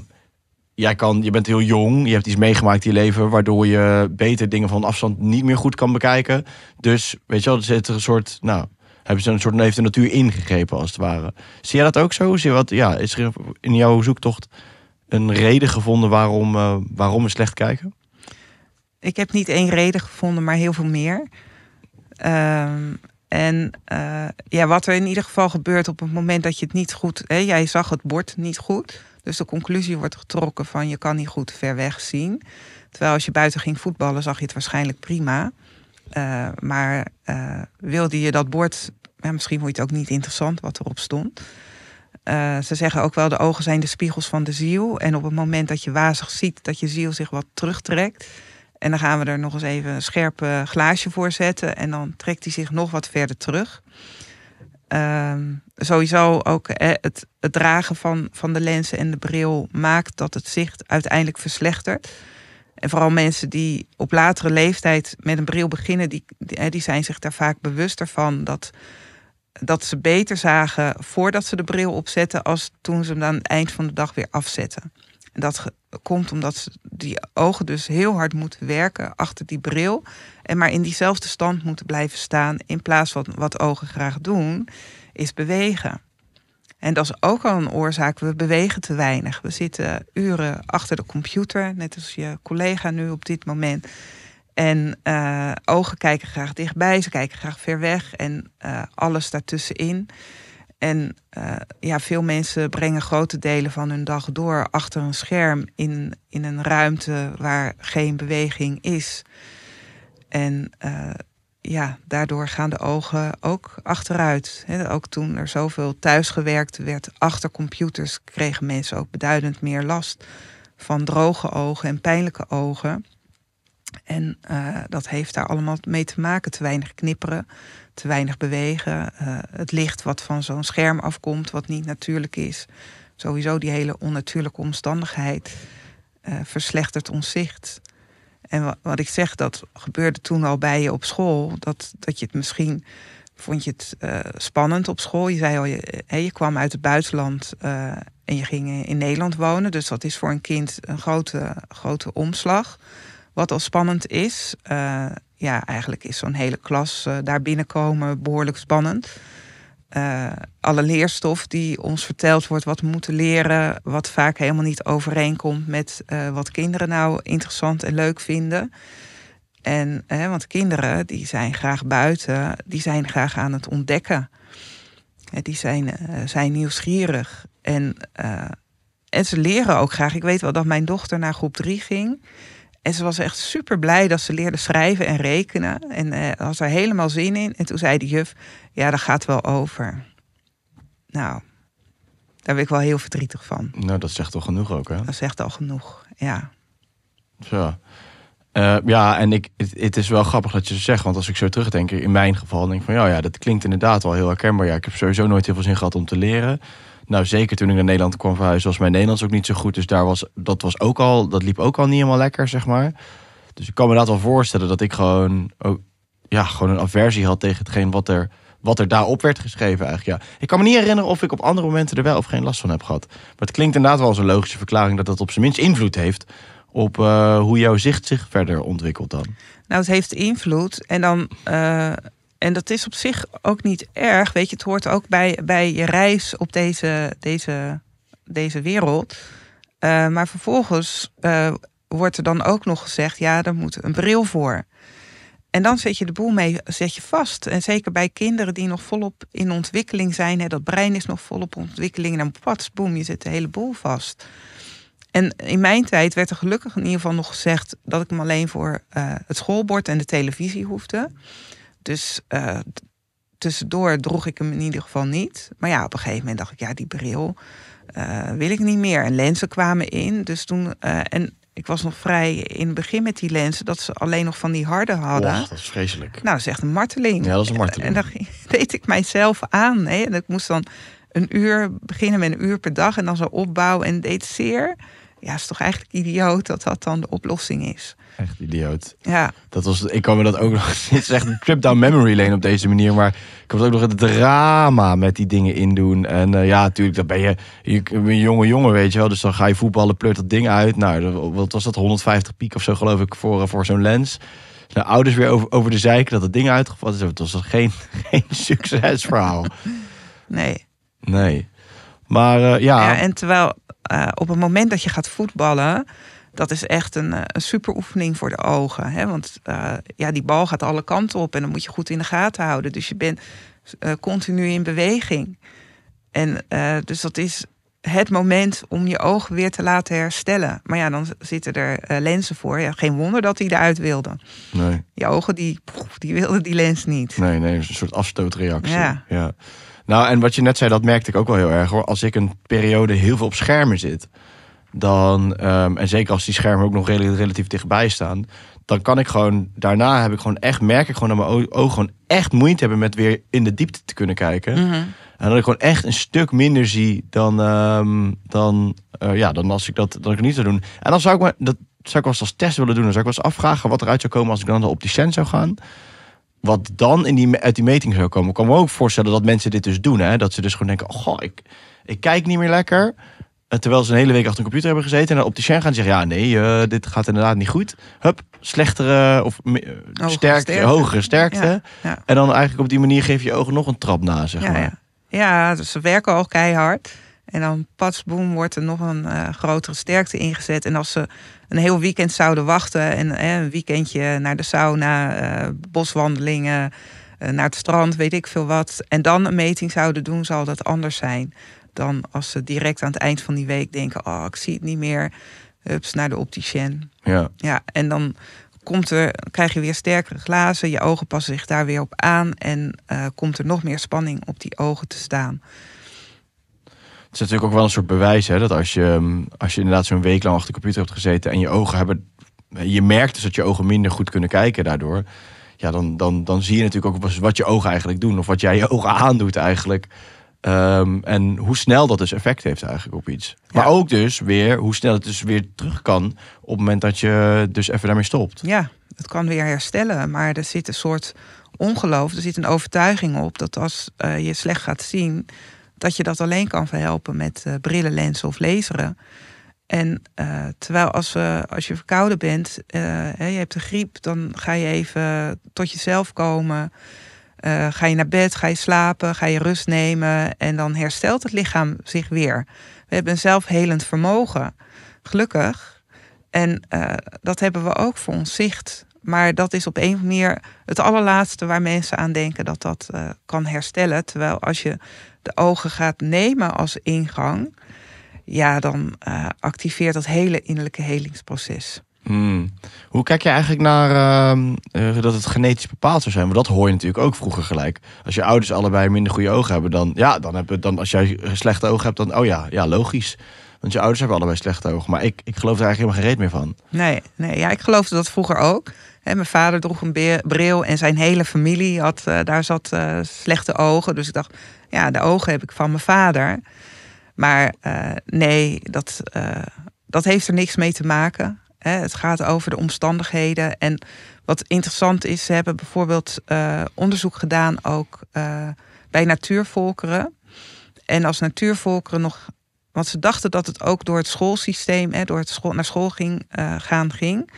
jij kan, je bent heel jong, je hebt iets meegemaakt in je leven waardoor je beter dingen van afstand niet meer goed kan bekijken. Dus weet je wel, er zit een soort, nou, hebben ze een soort, heeft de natuur ingegrepen als het ware. Zie jij dat ook zo? Zie wat, ja, is er in jouw zoektocht een reden gevonden waarom, eh, waarom we slecht kijken? Ik heb niet één reden gevonden, maar heel veel meer. Ehm, en eh, ja, wat er in ieder geval gebeurt op het moment dat je het niet goed... Hè, jij zag het bord niet goed, dus de conclusie wordt getrokken van... je kan niet goed ver weg zien. Terwijl als je buiten ging voetballen zag je het waarschijnlijk prima... Eh, maar eh, wilde je dat bord, misschien vond je het ook niet interessant wat erop stond. Eh, ze zeggen ook wel, de ogen zijn de spiegels van de ziel. En op het moment dat je wazig ziet, dat je ziel zich wat terugtrekt. En dan gaan we er nog eens even een scherp glaasje voor zetten. En dan trekt hij zich nog wat verder terug. Ehm, sowieso ook het, het, dragen van, van de lenzen en de bril maakt dat het zicht uiteindelijk verslechtert. En vooral mensen die op latere leeftijd met een bril beginnen, die, die zijn zich daar vaak bewuster van dat, dat ze beter zagen voordat ze de bril opzetten, als toen ze hem aan het eind van de dag weer afzetten. En dat komt omdat ze die ogen dus heel hard moeten werken achter die bril. En maar in diezelfde stand moeten blijven staan. In plaats van wat ogen graag doen, is bewegen. En dat is ook al een oorzaak. We bewegen te weinig. We zitten uren achter de computer, net als je collega nu op dit moment. En eh, ogen kijken graag dichtbij, ze kijken graag ver weg en eh, alles daartussenin. En eh, ja, veel mensen brengen grote delen van hun dag door achter een scherm in, in een ruimte waar geen beweging is. En ja, daardoor gaan de ogen ook achteruit. ook toen er zoveel thuisgewerkt werd achter computers, kregen mensen ook beduidend meer last van droge ogen en pijnlijke ogen. En eh, dat heeft daar allemaal mee te maken. Te weinig knipperen, te weinig bewegen. Eh, het licht wat van zo'n scherm afkomt, wat niet natuurlijk is. Sowieso die hele onnatuurlijke omstandigheid eh, verslechtert ons zicht. En wat ik zeg, dat gebeurde toen al bij je op school. Dat, dat je het misschien vond je het eh, spannend op school. Je zei al, je, je kwam uit het buitenland eh, en je ging in Nederland wonen. Dus dat is voor een kind een grote, grote omslag. Wat al spannend is, eh, ja, eigenlijk is zo'n hele klas daar binnenkomen behoorlijk spannend. Eh, alle leerstof die ons verteld wordt wat we moeten leren, wat vaak helemaal niet overeenkomt met eh, wat kinderen nou interessant en leuk vinden. En, want kinderen die zijn graag buiten, die zijn graag aan het ontdekken. die zijn, uh, zijn nieuwsgierig. En, en ze leren ook graag. Ik weet wel dat mijn dochter naar groep 3 ging. En ze was echt super blij dat ze leerde schrijven en rekenen. En uh, had er helemaal zin in. En toen zei de juf: Ja, dat gaat wel over. Nou, daar ben ik wel heel verdrietig van. Nou, dat zegt al genoeg ook, hè? Dat zegt al genoeg, ja. Zo. Eh, ja, en ik, het, is wel grappig dat je het zegt. Want als ik zo terugdenk, in mijn geval, denk ik van ja, ja, dat klinkt inderdaad wel heel herkenbaar. Ja, ik heb sowieso nooit heel veel zin gehad om te leren. Nou, zeker toen ik naar Nederland kwam verhuizen, was mijn Nederlands ook niet zo goed. Dus daar was, dat, was ook al, dat liep ook al niet helemaal lekker, zeg maar. Dus ik kan me dat wel voorstellen dat ik gewoon, ja, gewoon een aversie had tegen hetgeen wat er, wat er daarop werd geschreven eigenlijk. Ja. Ik kan me niet herinneren of ik op andere momenten er wel of geen last van heb gehad. Maar het klinkt inderdaad wel als een logische verklaring dat dat op zijn minst invloed heeft op eh, hoe jouw zicht zich verder ontwikkelt dan. Nou, het heeft invloed. En dan eh, en dat is op zich ook niet erg. Weet je, het hoort ook bij, bij je reis op deze, deze, deze wereld. Eh, maar vervolgens eh, wordt er dan ook nog gezegd: ja, er moet een bril voor. En dan zet je de boel mee, zet je vast. En zeker bij kinderen die nog volop in ontwikkeling zijn, hè, dat brein is nog volop ontwikkeling. En dan pats, boem, je zet de hele boel vast. En in mijn tijd werd er gelukkig in ieder geval nog gezegd dat ik hem alleen voor eh, het schoolbord en de televisie hoefde. Dus eh, tussendoor droeg ik hem in ieder geval niet. Maar ja, op een gegeven moment dacht ik, ja, die bril eh, wil ik niet meer. En lenzen kwamen in. Dus toen, eh, en ik was nog vrij in het begin met die lenzen, dat ze alleen nog van die harde hadden. Och dat is vreselijk. Nou, dat is echt een marteling. Ja, dat is een marteling. En dan deed ik mijzelf aan. Hè? En ik moest dan een uur beginnen met een uur per dag en dan zo opbouwen en deed zeer ja, is toch eigenlijk idioot dat dat dan de oplossing is. Echt idioot. Ja. Dat was, ik kwam me dat ook nog. Het is echt een trip down memory lane op deze manier. Maar ik het ook nog het drama met die dingen indoen. En eh, ja, natuurlijk, dan ben je, je een jonge jongen, weet je wel. Dus dan ga je voetballen, pleurt dat ding uit. Nou, wat was dat? 150 piek of zo, geloof ik, voor, eh, voor zo'n lens. de ouders weer over, over de zeiken dat het ding uitgevallen is. Het was geen, geen succesverhaal. Nee. Nee. Maar eh, ja. ja. En terwijl eh, op het moment dat je gaat voetballen, dat is echt een, eh, een super oefening voor de ogen. Hè? Want ja, die bal gaat alle kanten op en dan moet je goed in de gaten houden. Dus je bent continu in beweging. En dus dat is het moment om je ogen weer te laten herstellen. Maar ja, dan zitten er lenzen voor. Ja, geen wonder dat hij eruit wilde. Nee. Je ogen die, die wilden die lens niet. Nee, nee, een soort afstootreactie. Ja. ja. Nou, en wat je net zei, dat merkte ik ook wel heel erg hoor. Als ik een periode heel veel op schermen zit, dan, ehm, en zeker als die schermen ook nog relatief dichtbij staan, dan kan ik gewoon, daarna heb ik gewoon echt, merk ik gewoon dat mijn ogen gewoon echt moeite hebben met weer in de diepte te kunnen kijken. Mhm. En dat ik gewoon echt een stuk minder zie dan, ehm, dan, eh, ja, dan als ik dat, dat ik niet zou doen. En dan zou ik me, dat zou ik wel eens als test willen doen. Dan zou ik wel eens afvragen wat eruit zou komen als ik dan op die sens zou gaan wat dan in die, uit die meting zou komen. Ik kan me ook voorstellen dat mensen dit dus doen. Hè? Dat ze dus gewoon denken, oh, goh, ik, ik kijk niet meer lekker. Eh, terwijl ze een hele week achter een computer hebben gezeten. En op de opticien gaan zeggen, ja, nee, eh, dit gaat inderdaad niet goed. Hup, slechtere of uh, hogere sterkte, En dan eigenlijk op die manier geef je je ogen nog een trap na, zeg maar. Ja, ja. ja dus ze werken al keihard. En dan pas boem wordt er nog een eh, grotere sterkte ingezet. En als ze een heel weekend zouden wachten en eh, een weekendje naar de sauna, eh, boswandelingen, naar het strand, weet ik veel wat. En dan een meting zouden doen, zal dat anders zijn dan als ze direct aan het eind van die week denken: oh, ik zie het niet meer. Ups, naar de opticien. Ja. ja en dan komt er, krijg je weer sterkere glazen. Je ogen passen zich daar weer op aan. En komt er nog meer spanning op die ogen te staan is natuurlijk ook wel een soort bewijs hè, dat als je, ehm, als je inderdaad zo'n week lang achter de computer hebt gezeten en je ogen hebben. Je merkt dus dat je ogen minder goed kunnen kijken daardoor. Ja, dan, dan, dan zie je natuurlijk ook wat je ogen eigenlijk doen. Of wat jij je ogen aandoet eigenlijk. Ehm, en hoe snel dat dus effect heeft eigenlijk op iets. Maar ook dus weer hoe snel het dus weer terug kan op het moment dat je dus even daarmee stopt. Ja, het kan weer herstellen, maar er zit een soort ongeloof, er zit een overtuiging op dat als eh, je slecht gaat zien, dat je dat alleen kan verhelpen met uh, eh, brillen, lenzen of laseren. En eh, terwijl als, uh, als je verkouden bent, hè, je hebt de griep, dan ga je even tot jezelf komen. ga je naar bed, ga je slapen, ga je rust nemen en dan herstelt het lichaam zich weer. We hebben een zelfhelend vermogen, gelukkig. En dat hebben we ook voor ons zicht. Maar dat is op een of andere manier het allerlaatste waar mensen aan denken dat dat eh, kan herstellen. Terwijl als je de ogen gaat nemen als ingang, ja, dan eh, activeert dat hele innerlijke helingsproces. Hmm. Hoe kijk je eigenlijk naar ehm, eh, dat het genetisch bepaald zou zijn? Want dat hoor je natuurlijk ook vroeger gelijk. Als je ouders allebei minder goede ogen hebben, dan ja, dan heb je, dan als jij slechte ogen hebt, dan oh ja, ja, logisch. Want je ouders hebben allebei slecht oog. Maar ik, ik geloof er eigenlijk helemaal geen reet meer van. Nee, nee ja, ik geloofde dat vroeger ook. He, mijn vader droeg een bril en zijn hele familie had, eh, daar zat eh, slechte ogen. Dus ik dacht, ja, de ogen heb ik van mijn vader. Maar eh, nee, dat, dat heeft er niks mee te maken. het gaat over de omstandigheden. En wat interessant is, ze hebben bijvoorbeeld onderzoek gedaan ook bij natuurvolkeren. En als natuurvolkeren nog want ze dachten dat het ook door het schoolsysteem, hè, door het school, naar school ging, eh, gaan ging.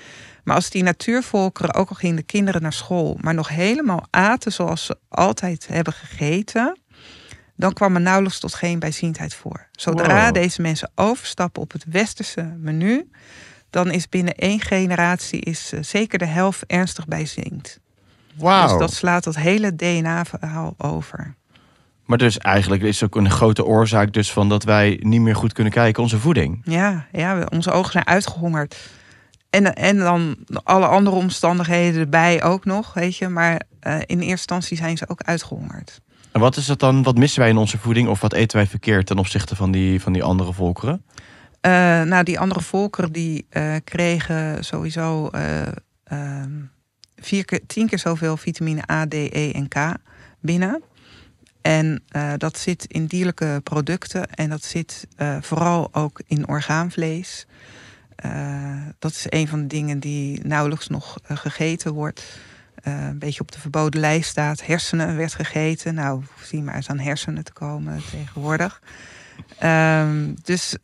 Maar als die natuurvolkeren, ook al gingen de kinderen naar school, maar nog helemaal aten zoals ze altijd hebben gegeten, dan kwam er nauwelijks tot geen bijziendheid voor. Zodra deze mensen overstappen op het westerse menu, dan is binnen één generatie is, eh, zeker de helft ernstig bijziend. Wow. Dus dat slaat dat hele DNA-verhaal over. Maar dus eigenlijk is ook een grote oorzaak dus van dat wij niet meer goed kunnen kijken, onze voeding. Ja, ja onze ogen zijn uitgehongerd. En, en dan alle andere omstandigheden erbij ook nog, weet je. Maar eh, in eerste instantie zijn ze ook uitgehongerd. En wat is dat dan? Wat missen wij in onze voeding? Of wat eten wij verkeerd ten opzichte van die, van die andere volkeren? Eh, nou, die andere volkeren die eh, kregen sowieso ehm, vier tien keer zoveel vitamine A, D, E en K binnen. En eh, dat zit in dierlijke producten en dat zit eh, vooral ook in orgaanvlees. Eh, dat is een van de dingen die nauwelijks nog gegeten wordt. een beetje op de verboden lijst staat. Hersenen werd gegeten. Nou, zie maar eens aan hersenen te komen tegenwoordig. Ehm, dus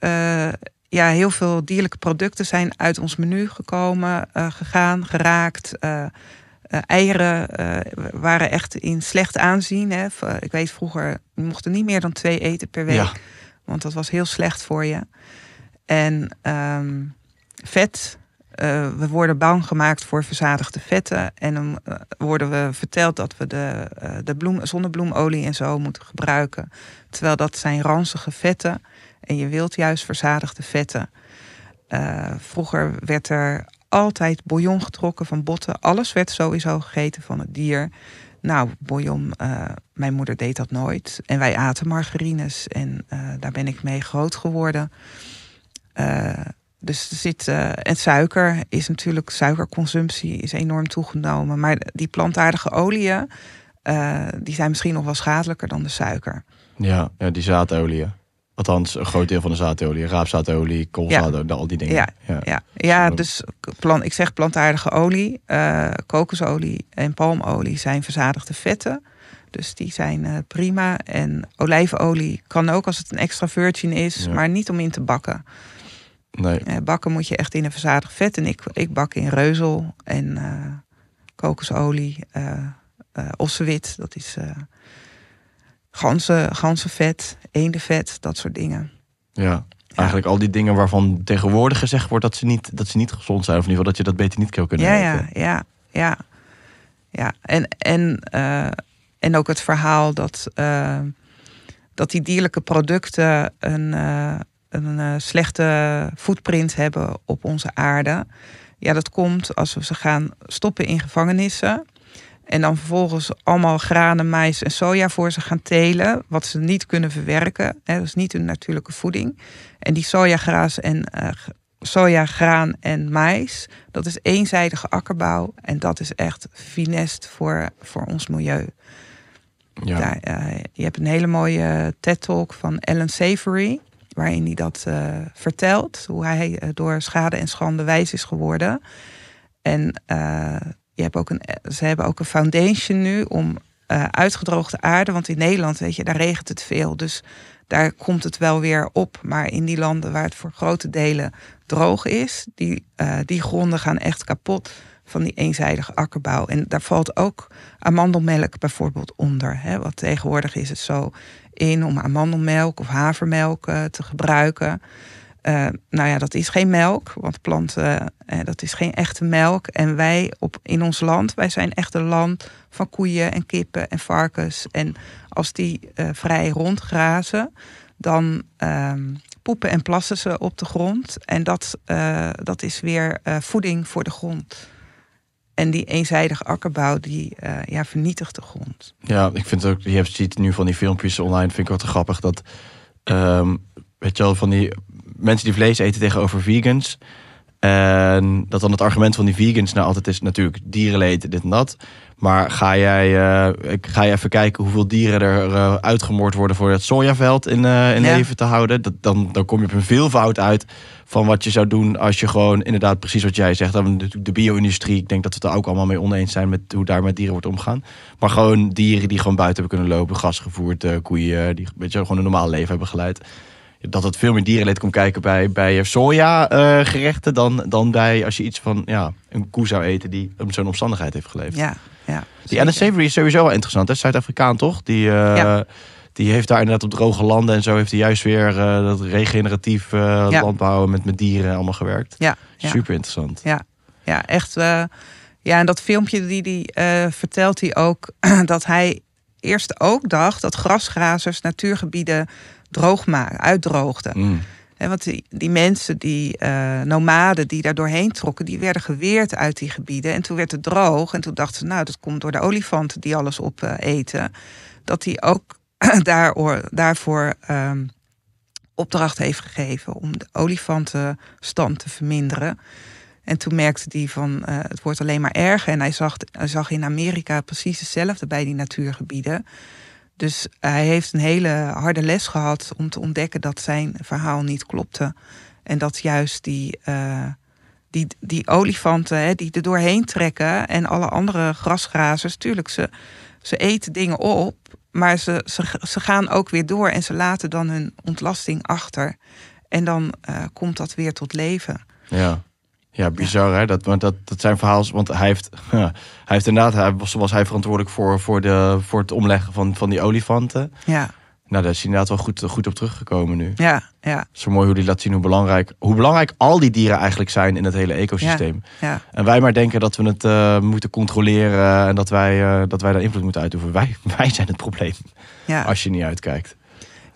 ja, heel veel dierlijke producten zijn uit ons menu gekomen, gegaan, geraakt eh, eieren eh, waren echt in slecht aanzien. Hè. Eh, ik weet vroeger, mochten niet meer dan twee eten per week. Want dat was heel slecht voor je. En ehm, vet, we worden bang gemaakt voor verzadigde vetten. En dan worden we verteld dat we de, uh, de zonnebloemolie en zo moeten gebruiken. Terwijl dat zijn ranzige vetten. En je wilt juist verzadigde vetten. vroeger werd er altijd bouillon getrokken van botten. Alles werd sowieso gegeten van het dier. Nou, bouillon, uh, mijn moeder deed dat nooit. En wij aten margarines en eh, daar ben ik mee groot geworden. Eh, dus er zit, en suiker is natuurlijk, suikerconsumptie is enorm toegenomen. Maar die plantaardige oliën, die zijn misschien nog wel schadelijker dan de suiker. Ja, ja die zaadolieën. Althans, een groot deel van de zaadolie. Raapzaadolie, koolzaadolie, al die dingen. Ja, ja. ja. dus plan, ik zeg plantaardige olie, eh, kokosolie en palmolie zijn verzadigde vetten. Dus die zijn eh, prima. En olijfolie kan ook als het een extra virgin is, maar niet om in te bakken. Nee. Eh, bakken moet je echt in een verzadigd vet. En ik, ik bak in reuzel en kokosolie, ossewit. Dat is ganse, ganzenvet, eendenvet, dat soort dingen. Ja, eigenlijk al die dingen waarvan tegenwoordig gezegd wordt dat ze niet, dat ze niet gezond zijn. Of in ieder geval dat je dat beter niet kan kunnen ja, eten. Ja, ja, ja. ja. En, en, eh, en ook het verhaal dat, eh, dat die dierlijke producten een, eh, een slechte footprint hebben op onze aarde. Ja, dat komt als we ze gaan stoppen in gevangenissen. En dan vervolgens allemaal granen, mais en soja voor ze gaan telen. Wat ze niet kunnen verwerken. Hè, dat is niet hun natuurlijke voeding. En die sojagraas en uh, eh, soja, graan en mais. Dat is eenzijdige akkerbouw. En dat is echt finest voor, voor ons milieu. Ja. Eh, je hebt een hele mooie eh, TED-talk van Alan Savory. Waarin hij dat vertelt. Hoe hij door schade en schande wijs is geworden. En je hebt ook een, eh, ze hebben ook een foundation nu om eh, uitgedroogde aarde. Want in Nederland, weet je, daar regent het veel. Dus daar komt het wel weer op. Maar in die landen waar het voor grote delen droog is, die, eh, die gronden gaan echt kapot van die eenzijdige akkerbouw. En daar valt ook amandelmelk bijvoorbeeld onder. Hè? Want tegenwoordig is het zo in om amandelmelk of havermelk te gebruiken. Eh, nou ja, dat is geen melk, want planten, eh, dat is geen echte melk. En wij op, in ons land, wij zijn echt een land van koeien en kippen en varkens. En als die uh, vrij rondgrazen, dan ehm, poepen en plassen ze op de grond. En dat, dat is weer voeding voor de grond. En die eenzijdige akkerbouw, die ja, vernietigt de grond. Ja, ik vind ook, je ziet nu van die filmpjes online, vind ik wat grappig dat ehm, weet je wel, van die mensen die vlees eten tegenover vegans. En dat dan het argument van die vegans nou altijd is natuurlijk dierenleed, dit en dat. Maar ga jij, uh, ga jij even kijken hoeveel dieren er uh, uitgemoord worden voor het sojaveld in, eh, in leven te houden. Dat, dan, dan kom je op een veelvoud uit van wat je zou doen als je gewoon inderdaad precies wat jij zegt. Dan de bio-industrie, ik denk dat we het daar ook allemaal mee oneens zijn met hoe daar met dieren wordt omgaan. Maar gewoon dieren die gewoon buiten hebben kunnen lopen, gasgevoerd, koeien, die weet je, gewoon een normaal leven hebben geleid dat het veel meer dierenleed komt kijken bij, bij soja gerechten dan, dan bij als je iets van ja, een koe zou eten die zo'n omstandigheid heeft geleefd. Ja, ja, die de Savory is sowieso wel interessant. Hè? Zuid-Afrikaan toch? Die, eh, die heeft daar inderdaad op droge landen en zo heeft hij juist weer eh, dat regeneratief uh, landbouwen met, met dieren allemaal gewerkt. Ja, ja. super interessant. Ja, ja echt. ja, en dat filmpje die, die vertelt hij ook dat hij eerst ook dacht dat grasgrazers natuurgebieden droog maken, uitdroogde. Mm. want die, die, mensen, die eh, nomaden die daar doorheen trokken, die werden geweerd uit die gebieden. En toen werd het droog. En toen dachten ze, nou, dat komt door de olifanten die alles opeten. dat die ook daarvoor ehm, opdracht heeft gegeven om de olifantenstand te verminderen. En toen merkte hij van eh, het wordt alleen maar erger. En hij zag, hij zag in Amerika precies hetzelfde bij die natuurgebieden. Dus hij heeft een hele harde les gehad om te ontdekken dat zijn verhaal niet klopte. En dat juist die, eh, die, die olifanten hè, die er doorheen trekken en alle andere grasgrazers, tuurlijk, ze, ze eten dingen op, maar ze, ze, ze gaan ook weer door en ze laten dan hun ontlasting achter. En dan eh, komt dat weer tot leven. Ja. Ja, bizar hè. Dat, dat, dat zijn verhaals. Want hij heeft, hij heeft inderdaad, hij was, was hij verantwoordelijk voor, voor, de, voor het omleggen van, van die olifanten. Ja. Nou, daar is hij inderdaad wel goed, goed op teruggekomen nu. Ja, ja. zo mooi hoe die laat zien hoe belangrijk, hoe belangrijk al die dieren eigenlijk zijn in het hele ecosysteem. Ja, En wij maar denken dat we het eh, moeten controleren en dat wij, eh, dat wij daar invloed moeten uitoefenen. Wij, wij zijn het probleem. Ja. Als je niet uitkijkt.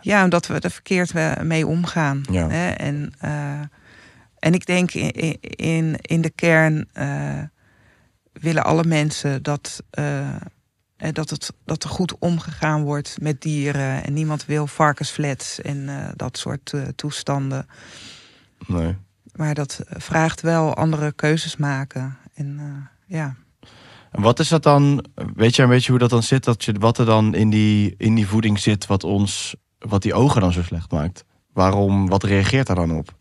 Ja, omdat we er verkeerd eh, mee omgaan. Ja. Hè? En en ik denk in, in, in de kern eh, willen alle mensen dat, eh, dat, het, dat er goed omgegaan wordt met dieren. En niemand wil varkensflats en eh, dat soort toestanden. Nee. Maar dat vraagt wel andere keuzes maken. En ja. wat is dat dan? Weet je een beetje hoe dat dan zit? Dat je, wat er dan in die, in die voeding zit, wat ons, wat die ogen dan zo slecht maakt? Waarom, wat reageert daar dan op?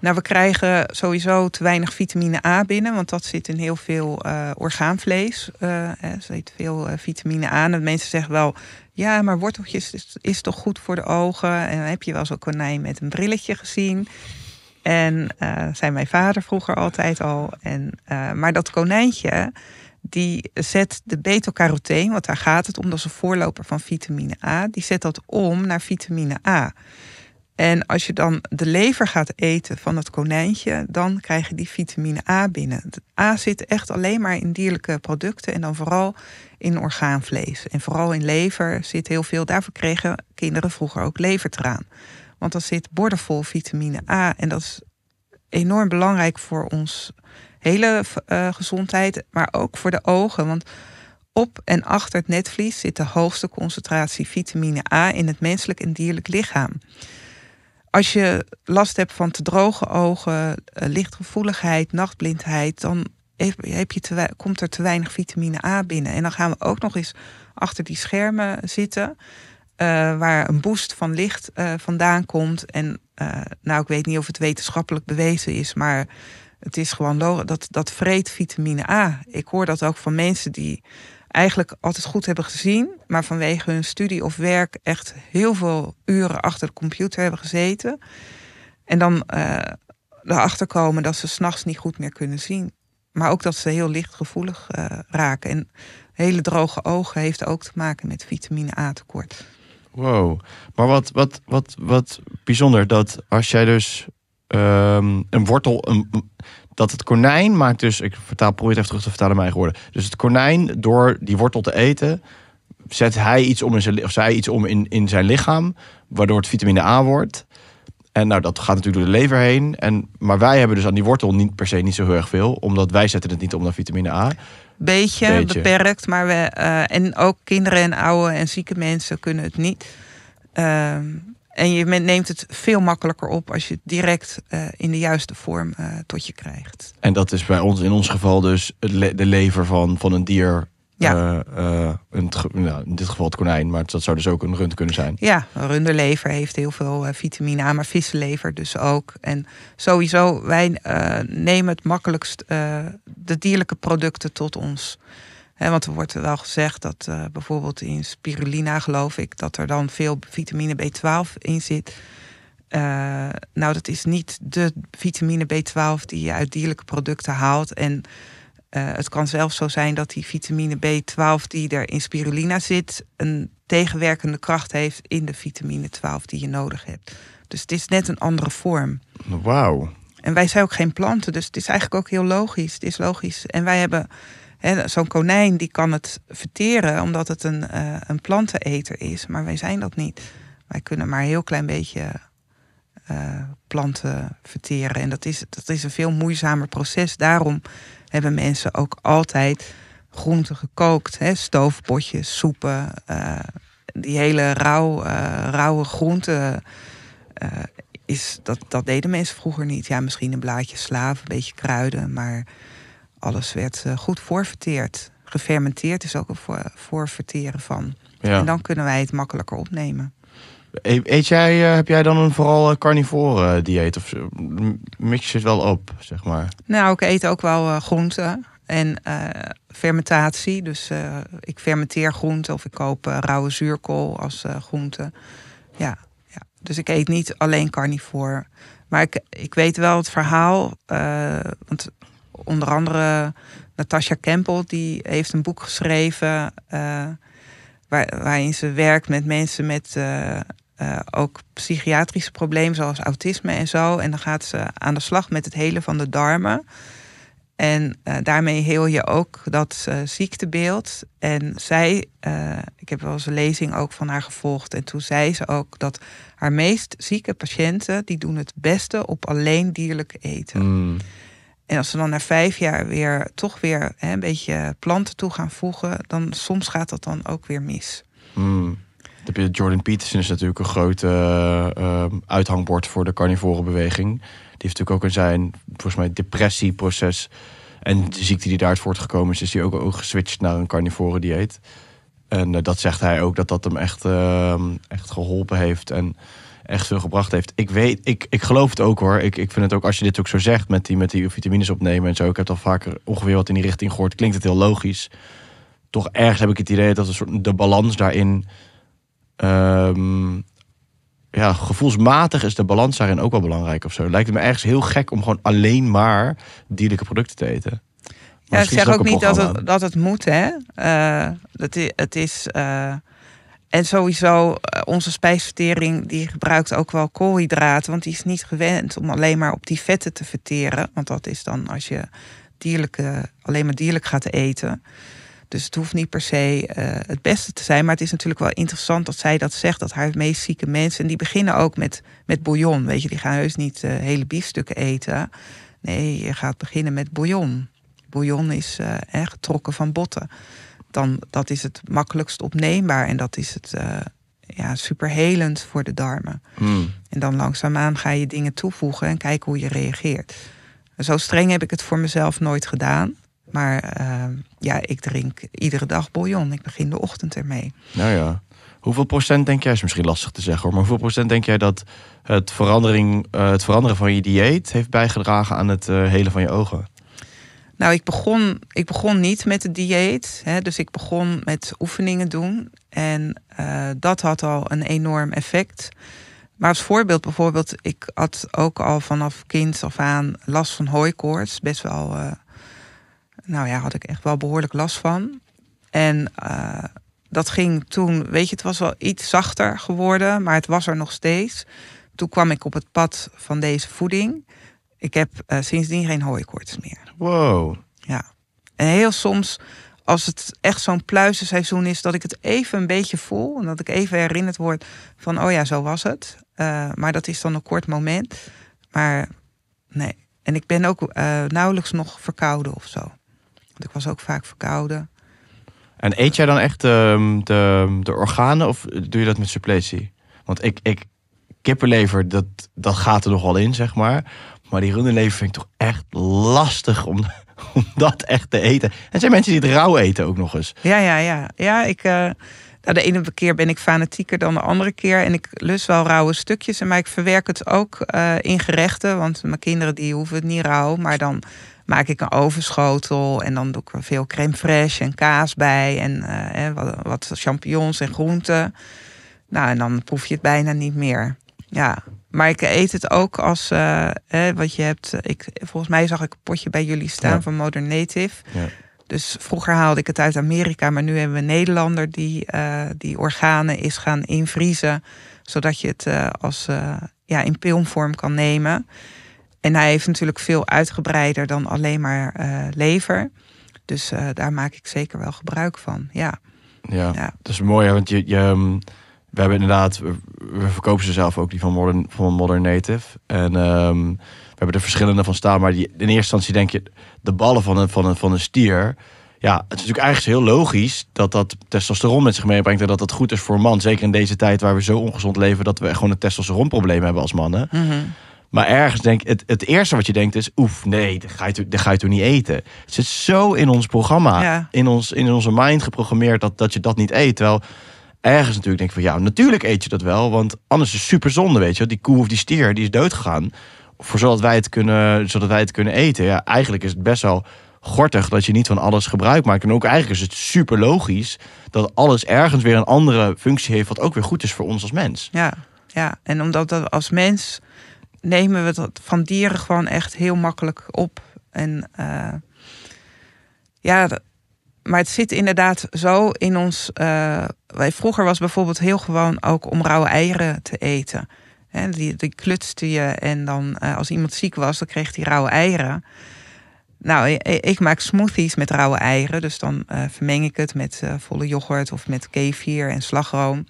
Nou, we krijgen sowieso te weinig vitamine A binnen, want dat zit in heel veel uh, orgaanvlees. Uh, er zit veel eh, vitamine A. En mensen zeggen wel, ja, maar worteltjes is, toch goed voor de ogen? En heb je wel zo'n konijn met een brilletje gezien? En zei mijn vader vroeger altijd al. En, maar dat konijntje, die zet de beta-carotene, want daar gaat het om, dat is een voorloper van vitamine A, die zet dat om naar vitamine A. En als je dan de lever gaat eten van het konijntje, dan krijg je die vitamine A binnen. A zit echt alleen maar in dierlijke producten en dan vooral in orgaanvlees. En vooral in lever zit heel veel. Daarvoor kregen kinderen vroeger ook levertraan. Want dan zit bordenvol vitamine A. En dat is enorm belangrijk voor ons hele eh, gezondheid, maar ook voor de ogen. Want op en achter het netvlies zit de hoogste concentratie vitamine A in het menselijk en dierlijk lichaam. Als je last hebt van te droge ogen, eh, lichtgevoeligheid, nachtblindheid, dan heb je komt er te weinig vitamine A binnen. En dan gaan we ook nog eens achter die schermen zitten. Eh, waar een boost van licht eh, vandaan komt. En nou, ik weet niet of het wetenschappelijk bewezen is, maar het is gewoon dat, dat vreet vitamine A. Ik hoor dat ook van mensen die eigenlijk altijd goed hebben gezien, maar vanwege hun studie of werk echt heel veel uren achter de computer hebben gezeten. En dan uh, erachter komen dat ze s'nachts niet goed meer kunnen zien. Maar ook dat ze heel lichtgevoelig uh, raken. En hele droge ogen heeft ook te maken met vitamine A tekort. Wow. Maar wat, wat, wat, wat bijzonder dat als jij dus ehm, een wortel. Een, dat het konijn maakt dus, ik vertaal, probeer het even terug te vertalen mij geworden. Dus het konijn, door die wortel te eten, zet hij iets om in zijn, of zij iets om in, in zijn lichaam, waardoor het vitamine A wordt. En nou, dat gaat natuurlijk door de lever heen. En, maar wij hebben dus aan die wortel niet per se niet zo heel erg veel, omdat wij zetten het niet om naar vitamine A. Beetje, Beetje. beperkt, maar we, eh, en ook kinderen en oude en zieke mensen kunnen het niet. Ehm, en je neemt het veel makkelijker op als je het direct eh, in de juiste vorm eh, tot je krijgt. En dat is bij ons in ons geval dus het de lever van, van een dier. Ja. een, eh, nou, in dit geval het konijn, maar dat zou dus ook een rund kunnen zijn. Ja, een runderlever heeft heel veel vitamine A, maar vissenlever dus ook. En sowieso, wij nemen het makkelijkst de dierlijke producten tot ons want er wordt wel gezegd dat eh, bijvoorbeeld in spirulina geloof ik dat er dan veel vitamine B12 in zit. Eh, nou, dat is niet de vitamine B12 die je uit dierlijke producten haalt. En eh, het kan zelfs zo zijn dat die vitamine B12 die er in spirulina zit, een tegenwerkende kracht heeft in de vitamine 12 die je nodig hebt. Dus het is net een andere vorm. Wauw. En wij zijn ook geen planten, dus het is eigenlijk ook heel logisch. Het is logisch. En wij hebben Zo'n konijn die kan het verteren omdat het een, eh, een planteneter is, maar wij zijn dat niet. Wij kunnen maar een heel klein beetje eh, planten verteren. En dat is, dat is een veel moeizamer proces. Daarom hebben mensen ook altijd groenten gekookt. Hè? Stoofpotjes, soepen. Eh, die hele rauw, rauwe groenten is, dat, dat deden mensen vroeger niet. Ja, misschien een blaadje slaaf, een beetje kruiden, maar alles werd eh, goed voorverteerd. Gefermenteerd is ook een voorverteren van. En dan kunnen wij het makkelijker opnemen. E-, eet jij, eh, heb jij dan een vooral eh, carnivore dieet? Of mix je het wel op, zeg maar? Nou, ik eet ook wel groenten en fermentatie. Dus ik fermenteer groenten of ik koop rauwe zuurkool als groente. Ja, ja, dus ik eet niet alleen carnivore. Maar ik, ik weet wel het verhaal, want onder andere Natasha Campbell, die heeft een boek geschreven eh, waar, waarin ze werkt met mensen met eh, eh, ook psychiatrische problemen zoals autisme en zo. En dan gaat ze aan de slag met het helen van de darmen. En daarmee heel je ook dat ziektebeeld. En zij, ik heb wel eens een lezing ook van haar gevolgd. En toen zei ze ook dat haar meest zieke patiënten, die doen het beste op alleen dierlijk eten. Mm. En als ze dan na vijf jaar weer toch weer hè, een beetje planten toe gaan voegen, dan soms gaat dat dan ook weer mis. Mm. Jordan Peterson is natuurlijk een groot eh, ehm, uithangbord voor de carnivore beweging. Die heeft natuurlijk ook in zijn, volgens mij, depressieproces en de ziekte die daaruit voortgekomen is, is hij ook, geswitcht naar een carnivore dieet. En eh, dat zegt hij ook dat dat hem echt, ehm, echt geholpen heeft. En echt veel gebracht heeft. Ik weet, ik, ik geloof het ook hoor. Ik, ik vind het ook, als je dit ook zo zegt, met die, met die vitamines opnemen en zo. Ik heb al vaker ongeveer wat in die richting gehoord. Klinkt het heel logisch. Toch ergens heb ik het idee dat een soort de balans daarin... Ehm, ja, gevoelsmatig is de balans daarin ook wel belangrijk of zo. Lijkt het me ergens heel gek om gewoon alleen maar dierlijke producten te eten. Maar ja, ik zeg ook, niet dat het, dat het moet, hè. Eh, dat is, het is... Eh, en sowieso, eh, onze spijsvertering die gebruikt ook wel koolhydraten, want die is niet gewend om alleen maar op die vetten te verteren. Want dat is dan als je dierlijke, alleen maar dierlijk gaat eten. Dus het hoeft niet per se eh, het beste te zijn. Maar het is natuurlijk wel interessant dat zij dat zegt. Dat haar meest zieke mensen. En die beginnen ook met, met bouillon. Weet je, die gaan heus niet eh, hele biefstukken eten. Nee, je gaat beginnen met bouillon. Bouillon is uh, getrokken van botten dan dat is het makkelijkst opneembaar en dat is het eh, ja, superhelend voor de darmen. Hmm. En dan langzaamaan ga je dingen toevoegen en kijken hoe je reageert. Zo streng heb ik het voor mezelf nooit gedaan. Maar ehm, ja, ik drink iedere dag bouillon. Ik begin de ochtend ermee. Nou ja. Hoeveel procent denk jij, is misschien lastig te zeggen hoor, maar hoeveel procent denk jij dat het, verandering, eh, het veranderen van je dieet heeft bijgedragen aan het eh, helen van je ogen? Nou, ik begon, ik begon niet met het dieet. Hè, dus ik begon met oefeningen doen. En eh, dat had al een enorm effect. Maar als voorbeeld bijvoorbeeld, ik had ook al vanaf kind af aan last van hooikoorts. Best wel, eh, nou ja, had ik echt wel behoorlijk last van. En eh, dat ging toen, weet je, het was wel iets zachter geworden, maar het was er nog steeds. Toen kwam ik op het pad van deze voeding. Ik heb eh, sindsdien geen hooikoorts meer. Wow. Ja. En heel soms, als het echt zo'n pluizenseizoen is, dat ik het even een beetje voel. En dat ik even herinnerd word van, oh ja, zo was het. Eh, maar dat is dan een kort moment. Maar nee. En ik ben ook eh, nauwelijks nog verkouden of zo. Want ik was ook vaak verkouden. En eet jij dan echt de, ehm, de, de organen of doe je dat met suppletie? Want ik, ik kippenlever, dat, dat gaat er nogal in, zeg maar. Maar die runderlever vind ik toch echt lastig om, om dat echt te eten. En zijn mensen die het rauw eten ook nog eens. Ja, ja, ja. Ja, ik... Uh... de ene keer ben ik fanatieker dan de andere keer. En ik lust wel rauwe stukjes. Maar ik verwerk het ook eh, in gerechten. Want mijn kinderen die hoeven het niet rauw. Maar dan maak ik een ovenschotel. En dan doe ik er veel crème fraîche en kaas bij. En eh, wat, wat champignons en groenten. Nou, en dan proef je het bijna niet meer. Ja, maar ik eet het ook als eh, wat je hebt. Eh, ik, volgens mij zag ik een potje bij jullie staan van Modern Native. Ja. Dus vroeger haalde ik het uit Amerika, maar nu hebben we een Nederlander die eh, die organen is gaan invriezen, zodat je het als ja, in pilmvorm kan nemen. En hij heeft natuurlijk veel uitgebreider dan alleen maar lever. Dus daar maak ik zeker wel gebruik van. Ja. Ja, ja. dat is mooi, want je, je ehm, we hebben inderdaad, we verkopen ze zelf ook, die van Modern, van modern Native. En ehm, we hebben er verschillende van staan. Maar die, in eerste instantie denk je, de ballen van een, van een, van een stier. Ja, het is natuurlijk eigenlijk heel logisch dat dat testosteron met zich meebrengt. En dat dat goed is voor een man. Zeker in deze tijd waar we zo ongezond leven dat we gewoon een testosteronprobleem hebben als mannen. Mhm. Maar ergens denk ik, het, het eerste wat je denkt is: oef, nee, dat ga je, niet eten. Het zit zo in ons programma, in, ons, in onze mind geprogrammeerd dat, dat je dat niet eet. Terwijl ergens natuurlijk denk ik van ja, natuurlijk eet je dat wel. Want anders is het super zonde, weet je. Die koe of die stier die is dood gegaan. Voor zodat wij het kunnen, zodat wij het kunnen eten. Ja, eigenlijk is het best wel gortig dat je niet van alles gebruik maakt. En ook eigenlijk is het super logisch dat alles ergens weer een andere functie heeft, wat ook weer goed is voor ons als mens. Ja, ja. en omdat dat als mens nemen we dat van dieren gewoon echt heel makkelijk op. En eh, ja, maar het zit inderdaad zo in ons. Eh, wij, vroeger was bijvoorbeeld heel gewoon ook om rauwe eieren te eten. die, die klutste je en dan eh, als iemand ziek was, dan kreeg hij rauwe eieren. Nou, ik, maak smoothies met rauwe eieren. Dus dan eh, vermeng ik het met volle yoghurt of met kefir en slagroom.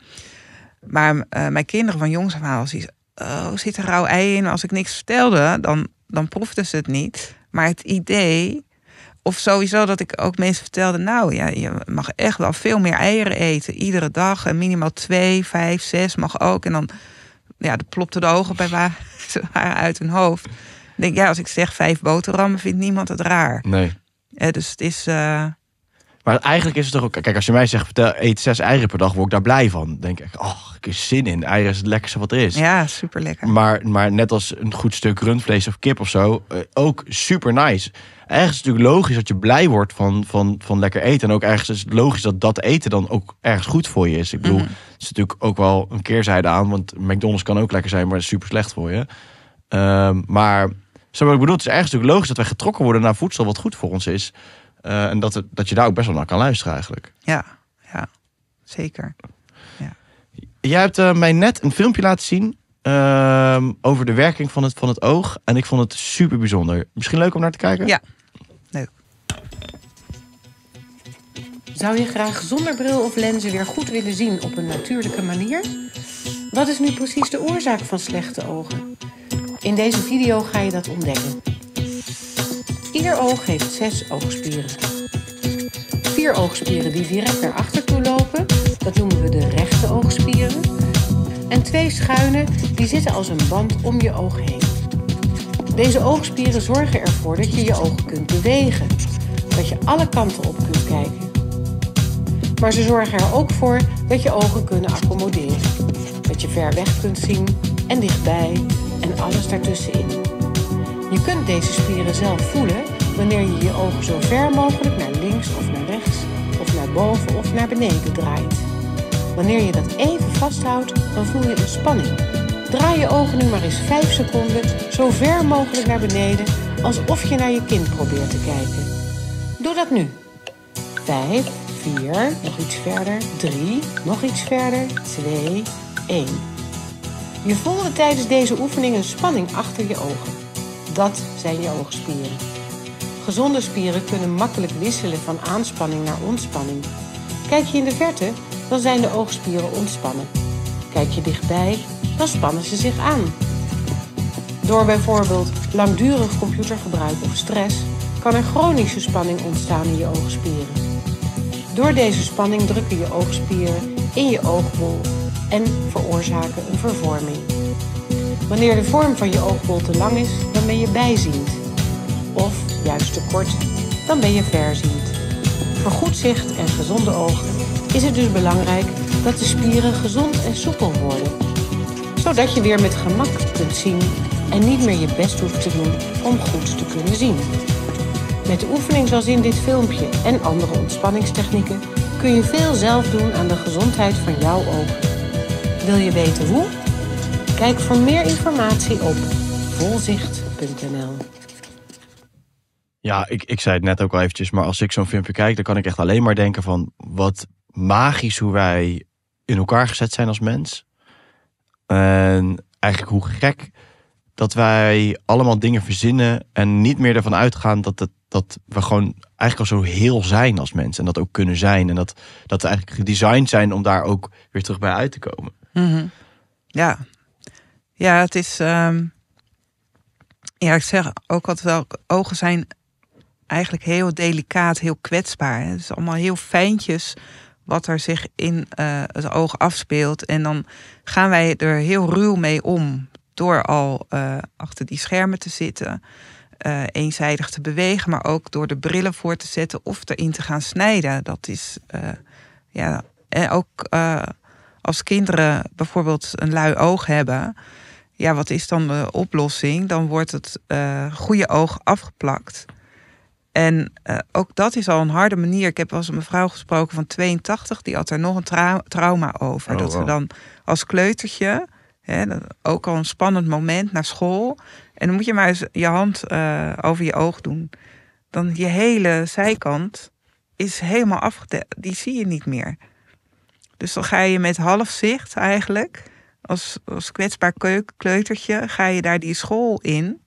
Maar mijn kinderen van jongs af aan was iets... Oh, zit er rauw ei in? Als ik niks vertelde, dan, dan proefden ze het niet. Maar het idee of sowieso dat ik ook mensen vertelde, nou ja, je mag echt wel veel meer eieren eten. Iedere dag en eh, minimaal twee, vijf, zes mag ook. En dan ja, de plopte de ogen bij waar ze waren uit hun hoofd. Ik denk, ja, als ik zeg vijf boterhammen, vindt niemand het raar. Nee. Eh, dus het is, eh, maar eigenlijk is het toch ook... Kijk, als je mij zegt, vertel, eet zes eieren per dag, word ik daar blij van. Dan denk ik, oh, ik heb zin in. Eieren is het lekkerste wat er is. Ja, super lekker. Maar, maar net als een goed stuk rundvlees of kip of zo, eh, ook super nice. Ergens is het natuurlijk logisch dat je blij wordt van, van, van lekker eten. En ook ergens is het logisch dat dat eten dan ook ergens goed voor je is. Ik bedoel, mhm. het is natuurlijk ook wel een keerzijde aan. Want McDonald's kan ook lekker zijn, maar super slecht voor je. Ehm, maar, zo ik bedoel, het is ergens natuurlijk logisch dat wij getrokken worden naar voedsel wat goed voor ons is. Eh, en dat, dat je daar ook best wel naar kan luisteren eigenlijk. Ja, ja zeker. Ja. Jij hebt eh, mij net een filmpje laten zien ehm, over de werking van het, van het oog. En ik vond het super bijzonder. Misschien leuk om naar te kijken? Ja, leuk. Zou je graag zonder bril of lenzen weer goed willen zien op een natuurlijke manier? Wat is nu precies de oorzaak van slechte ogen? In deze video ga je dat ontdekken. Ieder oog heeft zes oogspieren. Vier oogspieren die direct naar achter toe lopen, dat noemen we de rechte oogspieren. En twee schuine, die zitten als een band om je oog heen. Deze oogspieren zorgen ervoor dat je je ogen kunt bewegen, dat je alle kanten op kunt kijken. Maar ze zorgen er ook voor dat je ogen kunnen accommoderen, dat je ver weg kunt zien en dichtbij en alles daartussenin. Je kunt deze spieren zelf voelen wanneer je je ogen zo ver mogelijk naar links of naar rechts of naar boven of naar beneden draait. Wanneer je dat even vasthoudt, dan voel je een spanning. Draai je ogen nu maar eens 5 seconden zo ver mogelijk naar beneden alsof je naar je kind probeert te kijken. Doe dat nu. 5, 4, nog iets verder, 3, nog iets verder, 2, 1. Je voelde tijdens deze oefening een spanning achter je ogen dat zijn je oogspieren. Gezonde spieren kunnen makkelijk wisselen van aanspanning naar ontspanning. Kijk je in de verte, dan zijn de oogspieren ontspannen. Kijk je dichtbij, dan spannen ze zich aan. Door bijvoorbeeld langdurig computergebruik of stress kan er chronische spanning ontstaan in je oogspieren. Door deze spanning drukken je oogspieren in je oogbol en veroorzaken een vervorming. Wanneer de vorm van je oogbol te lang is, dan ben je bijziend. Of juist te kort, dan ben je verziend. Voor goed zicht en gezonde ogen is het dus belangrijk dat de spieren gezond en soepel worden. Zodat je weer met gemak kunt zien en niet meer je best hoeft te doen om goed te kunnen zien. Met de oefening zoals in dit filmpje en andere ontspanningstechnieken kun je veel zelf doen aan de gezondheid van jouw ogen. Wil je weten hoe? Kijk voor meer informatie op volzicht.nl. Ja, ik, ik zei het net ook al eventjes, maar als ik zo'n filmpje kijk, dan kan ik echt alleen maar denken van wat magisch hoe wij in elkaar gezet zijn als mens. En eigenlijk hoe gek dat wij allemaal dingen verzinnen en niet meer ervan uitgaan dat, het, dat we gewoon eigenlijk al zo heel zijn als mens En dat ook kunnen zijn. En dat, dat we eigenlijk gedesigned zijn om daar ook weer terug bij uit te komen. Mm Ja, ja, het is. Ehm, ja, ik zeg ook altijd wel, ogen zijn eigenlijk heel delicaat, heel kwetsbaar. Het is allemaal heel fijntjes wat er zich in eh, het oog afspeelt. En dan gaan wij er heel ruw mee om. Door al eh, achter die schermen te zitten, eh, eenzijdig te bewegen, maar ook door de brillen voor te zetten of erin te gaan snijden. Dat is ja. En ook als kinderen bijvoorbeeld een lui oog hebben, ja, wat is dan de oplossing? Dan wordt het eh, goede oog afgeplakt. En eh, ook dat is al een harde manier. Ik heb wel eens een mevrouw gesproken van 82, die had er nog een trauma over. Oh, dat ze dan als kleutertje, hè, ook al een spannend moment naar school. En dan moet je maar eens je hand eh, over je oog doen. Dan je hele zijkant is helemaal afgedekt. Die zie je niet meer. Dus dan ga je met half zicht eigenlijk als, als kwetsbaar kleutertje ga je daar die school in.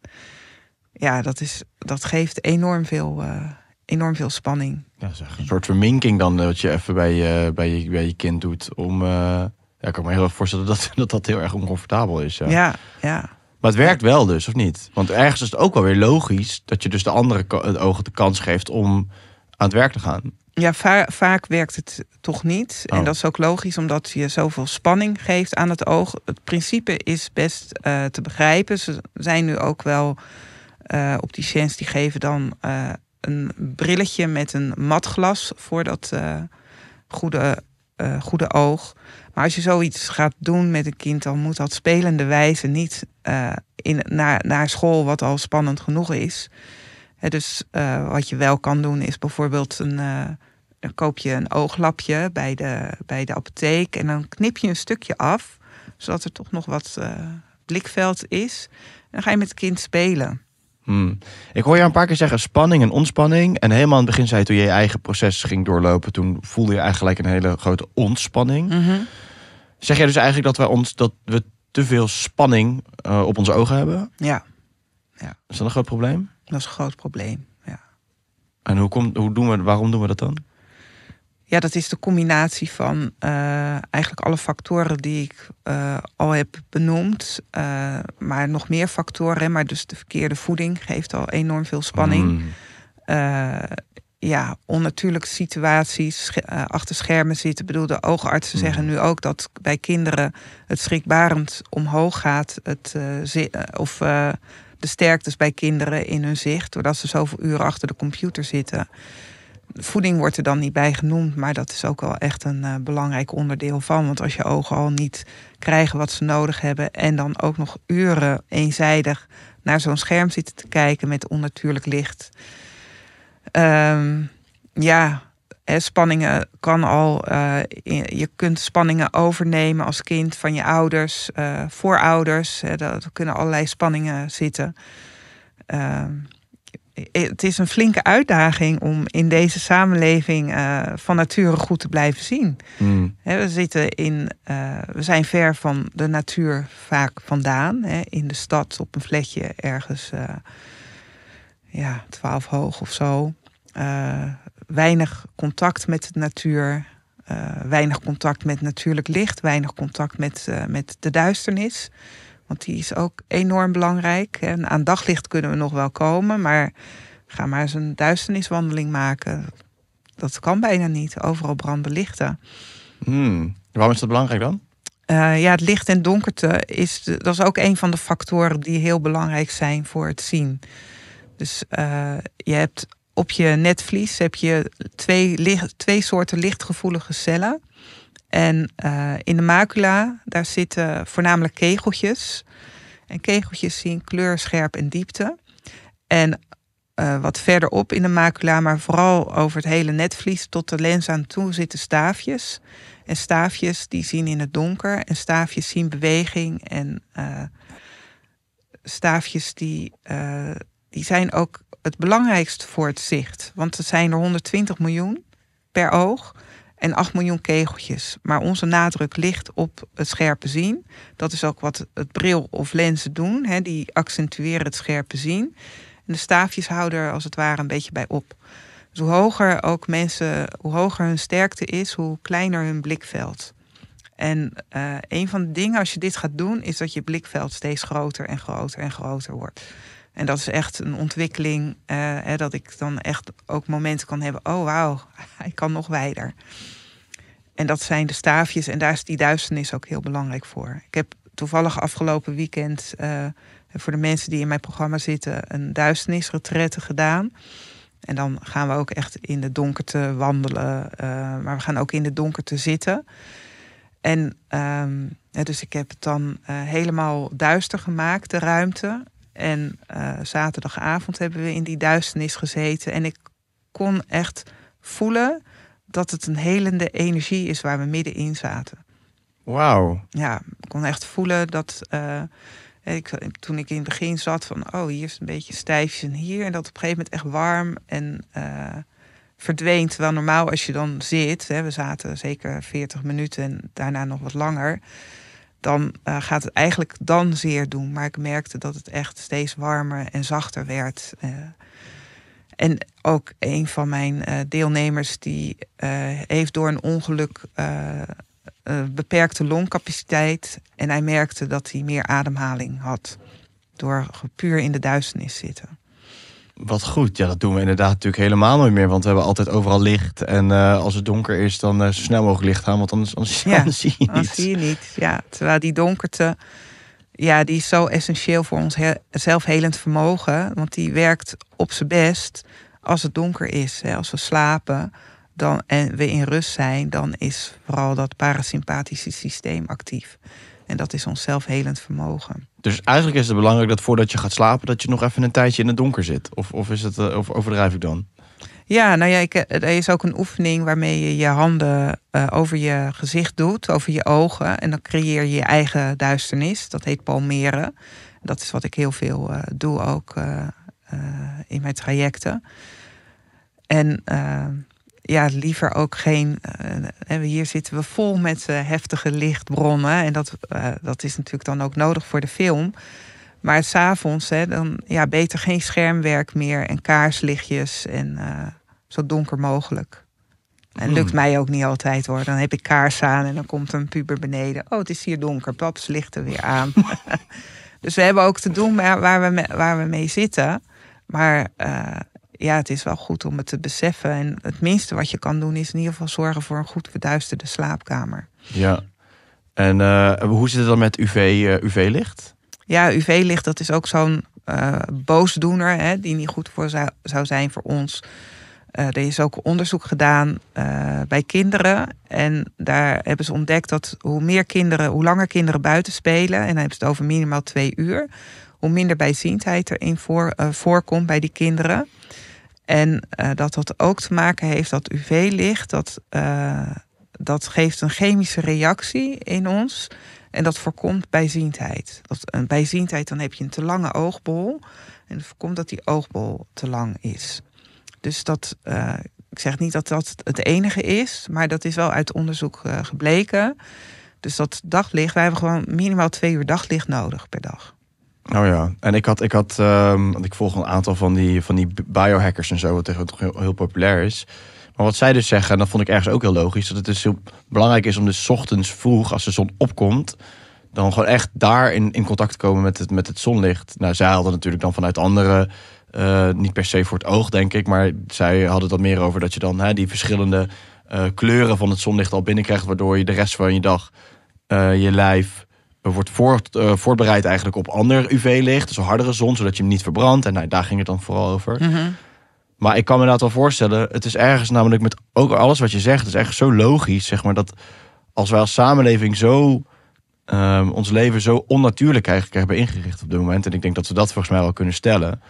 Ja, dat, is, dat geeft enorm veel, eh, enorm veel spanning. Ja, zeg, een soort verminking dan, eh, wat je even bij, je, eh, bij, je, bij je kind doet. Om, ja, ik kan me heel erg voorstellen dat, dat dat heel erg oncomfortabel is. Ja, ja. ja. Maar het werkt wel dus, of niet? Want ergens is het ook wel weer logisch dat je dus de andere ogen de kans geeft om aan het werk te gaan. Ja, vaak werkt het toch niet. En oh. dat is ook logisch, omdat je zoveel spanning geeft aan het oog. Het principe is best eh, te begrijpen. Ze zijn nu ook wel uh, eh, opticiens die geven dan eh, een brilletje met een matglas voor dat goede, goede oog. Maar als je zoiets gaat doen met een kind, dan moet dat spelende wijze niet in, naar, naar school, wat al spannend genoeg is dus eh, wat je wel kan doen is bijvoorbeeld een. Eh, dan koop je een ooglapje bij de, bij de apotheek en dan knip je een stukje af, zodat er toch nog wat eh, blikveld is. En dan ga je met het kind spelen. Hmm. Ik hoor je een paar keer zeggen spanning en ontspanning. En helemaal aan het begin zei je toen je je eigen proces ging doorlopen, toen voelde je eigenlijk een hele grote ontspanning. Mhm. Zeg jij dus eigenlijk dat, wij ons, dat we te veel spanning op onze ogen hebben? Ja. ja. Is dat een groot probleem? Dat is een groot probleem. Ja. En hoe, komt, hoe doen we, waarom doen we dat dan? Ja, dat is de combinatie van eh, eigenlijk alle factoren die ik eh, al heb benoemd. Eh, maar nog meer factoren. Maar dus de verkeerde voeding geeft al enorm veel spanning. Mm. ja, onnatuurlijke situaties achter schermen zitten. Ik bedoel, de oogartsen mm. zeggen nu ook dat bij kinderen het schrikbarend omhoog gaat. Het, of de sterktes bij kinderen in hun zicht, doordat ze zoveel uren achter de computer zitten. Voeding wordt er dan niet bij genoemd, maar dat is ook wel echt een eh, belangrijk onderdeel van. Want als je ogen al niet krijgen wat ze nodig hebben en dan ook nog uren eenzijdig naar zo'n scherm zitten te kijken met onnatuurlijk licht. Ehm, ja, eh, spanningen kan al, eh, je kunt spanningen overnemen als kind van je ouders, eh, voorouders. He, er kunnen allerlei spanningen zitten. Ehm, het is een flinke uitdaging om in deze samenleving van nature goed te blijven zien. Hmm. we, zitten in, we zijn ver van de natuur vaak vandaan. in de stad op een vletje ergens ja, 12 hoog of zo. Uh, weinig contact met de natuur, eh, weinig contact met natuurlijk licht, weinig contact met, eh, met de duisternis. Want die is ook enorm belangrijk. En aan daglicht kunnen we nog wel komen, maar ga maar eens een duisterniswandeling maken. Dat kan bijna niet. Overal branden lichten. Hmm. Waarom is dat belangrijk dan? Eh, ja, het licht en donkerte is, dat is ook een van de factoren die heel belangrijk zijn voor het zien. Dus je hebt op je netvlies heb je twee, twee soorten lichtgevoelige cellen. En eh, in de macula, daar zitten voornamelijk kegeltjes. En kegeltjes zien kleur, scherp en diepte. En uh, wat verderop in de macula, maar vooral over het hele netvlies tot de lens aan toe zitten staafjes. En staafjes die zien in het donker en staafjes zien beweging en eh, staafjes die, die zijn ook het belangrijkste voor het zicht. Want er zijn er 120 miljoen per oog en 8 miljoen kegeltjes. Maar onze nadruk ligt op het scherpe zien. Dat is ook wat het bril of lenzen doen. Hè? Die accentueren het scherpe zien. En de staafjes houden er als het ware een beetje bij op. Dus hoe hoger ook mensen, hoe hoger hun sterkte is, hoe kleiner hun blikveld. En eh, een van de dingen als je dit gaat doen, is dat je blikveld steeds groter en groter en groter wordt. En dat is echt een ontwikkeling, eh, hè, dat ik dan echt ook momenten kan hebben, oh wauw, ik kan nog wijder. En dat zijn de staafjes en daar is die duisternis ook heel belangrijk voor. Ik heb toevallig afgelopen weekend eh, voor de mensen die in mijn programma zitten een duisternisretrette gedaan. En dan gaan we ook echt in de donkerte wandelen, eh, maar we gaan ook in de donkerte zitten. En ehm, dus ik heb het dan helemaal duister gemaakt, de ruimte. En eh, zaterdagavond hebben we in die duisternis gezeten. En ik kon echt voelen dat het een helende energie is waar we middenin zaten. Wauw. Ja, ik kon echt voelen dat. Eh, ik, toen ik in het begin zat van, oh, hier is een beetje stijfjes en hier. En dat op een gegeven moment echt warm en eh, verdween. Terwijl normaal als je dan zit, hè, we zaten zeker 40 minuten en daarna nog wat langer dan eh, gaat het eigenlijk dan zeer doen. Maar ik merkte dat het echt steeds warmer en zachter werd. Eh. en ook een van mijn eh, deelnemers die heeft door een ongeluk beperkte longcapaciteit. En hij merkte dat hij meer ademhaling had door puur in de duisternis zitten. Wat goed. Ja, dat doen we inderdaad natuurlijk helemaal nooit meer. Want we hebben altijd overal licht. En eh, als het donker is, dan eh, zo snel mogelijk licht aan. Want anders, zie je niet. Anders zie je niet, ja. Terwijl die donkerte, ja, die is zo essentieel voor ons zelfhelend vermogen. Want die werkt op zijn best als het donker is. Hè. Als we slapen dan, en we in rust zijn, dan is vooral dat parasympathische systeem actief. En dat is ons zelfhelend vermogen. Dus eigenlijk is het belangrijk dat voordat je gaat slapen, dat je nog even een tijdje in het donker zit. Of, of, is het, eh, of overdrijf ik dan? Ja, nou ja, ik, eh, er is ook een oefening waarmee je je handen eh, over je gezicht doet, over je ogen. En dan creëer je je eigen duisternis. Dat heet palmeren. Dat is wat ik heel veel doe ook in mijn trajecten. En ja, liever ook geen. Uh, hier zitten we vol met uh, heftige lichtbronnen. En dat, eh, dat is natuurlijk dan ook nodig voor de film. Maar s'avonds, dan ja, beter geen schermwerk meer en kaarslichtjes en zo donker mogelijk. En hmm. lukt mij ook niet altijd hoor. Dan heb ik kaars aan en dan komt een puber beneden. Oh, het is hier donker. Paps, er weer aan. dus we hebben ook te doen waar we, waar we mee zitten. Maar ja, het is wel goed om het te beseffen. En het minste wat je kan doen is in ieder geval zorgen voor een goed verduisterde slaapkamer. Ja. En eh, hoe zit het dan met UV, eh, UV-licht? ja, UV-licht, dat is ook zo'n eh, boosdoener hè, die niet goed voor zou, zou zijn voor ons. er is ook onderzoek gedaan bij kinderen. En daar hebben ze ontdekt dat hoe meer kinderen, hoe langer kinderen buiten spelen, en dan hebben ze het over minimaal twee uur, hoe minder bijziendheid erin voor, voorkomt bij die kinderen. En eh, dat dat ook te maken heeft dat UV-licht, dat, eh, dat geeft een chemische reactie in ons. En dat voorkomt bijziendheid. Dat, bijziendheid, dan heb je een te lange oogbol. En dat voorkomt dat die oogbol te lang is. Dus dat, eh, ik zeg niet dat dat het enige is, maar dat is wel uit onderzoek gebleken. Dus dat daglicht, wij hebben gewoon minimaal twee uur daglicht nodig per dag. Oh ja, en ik had, ik had ehm, want ik volg een aantal van die, van die biohackers en zo, wat tegenwoordig heel, heel populair is. Maar wat zij dus zeggen, en dat vond ik ergens ook heel logisch, dat het dus heel belangrijk is om dus ochtends vroeg, als de zon opkomt, dan gewoon echt daar in, in contact te komen met het, met het zonlicht. Nou, zij hadden natuurlijk dan vanuit andere, eh, niet per se voor het oog denk ik, maar zij hadden het dan meer over dat je dan hè, die verschillende eh, kleuren van het zonlicht al binnenkrijgt, waardoor je de rest van je dag, eh, je lijf, eh, wordt voort, eh, voorbereid eigenlijk op ander UV-licht, dus een hardere zon, zodat je hem niet verbrandt. En nou, daar ging het dan vooral over. Mhm. Maar ik kan me dat wel voorstellen, het is ergens namelijk met ook alles wat je zegt, het is echt zo logisch, zeg maar, dat als wij als samenleving zo ehm, ons leven zo onnatuurlijk eigenlijk hebben ingericht op dit moment, en ik denk dat we dat volgens mij wel kunnen stellen,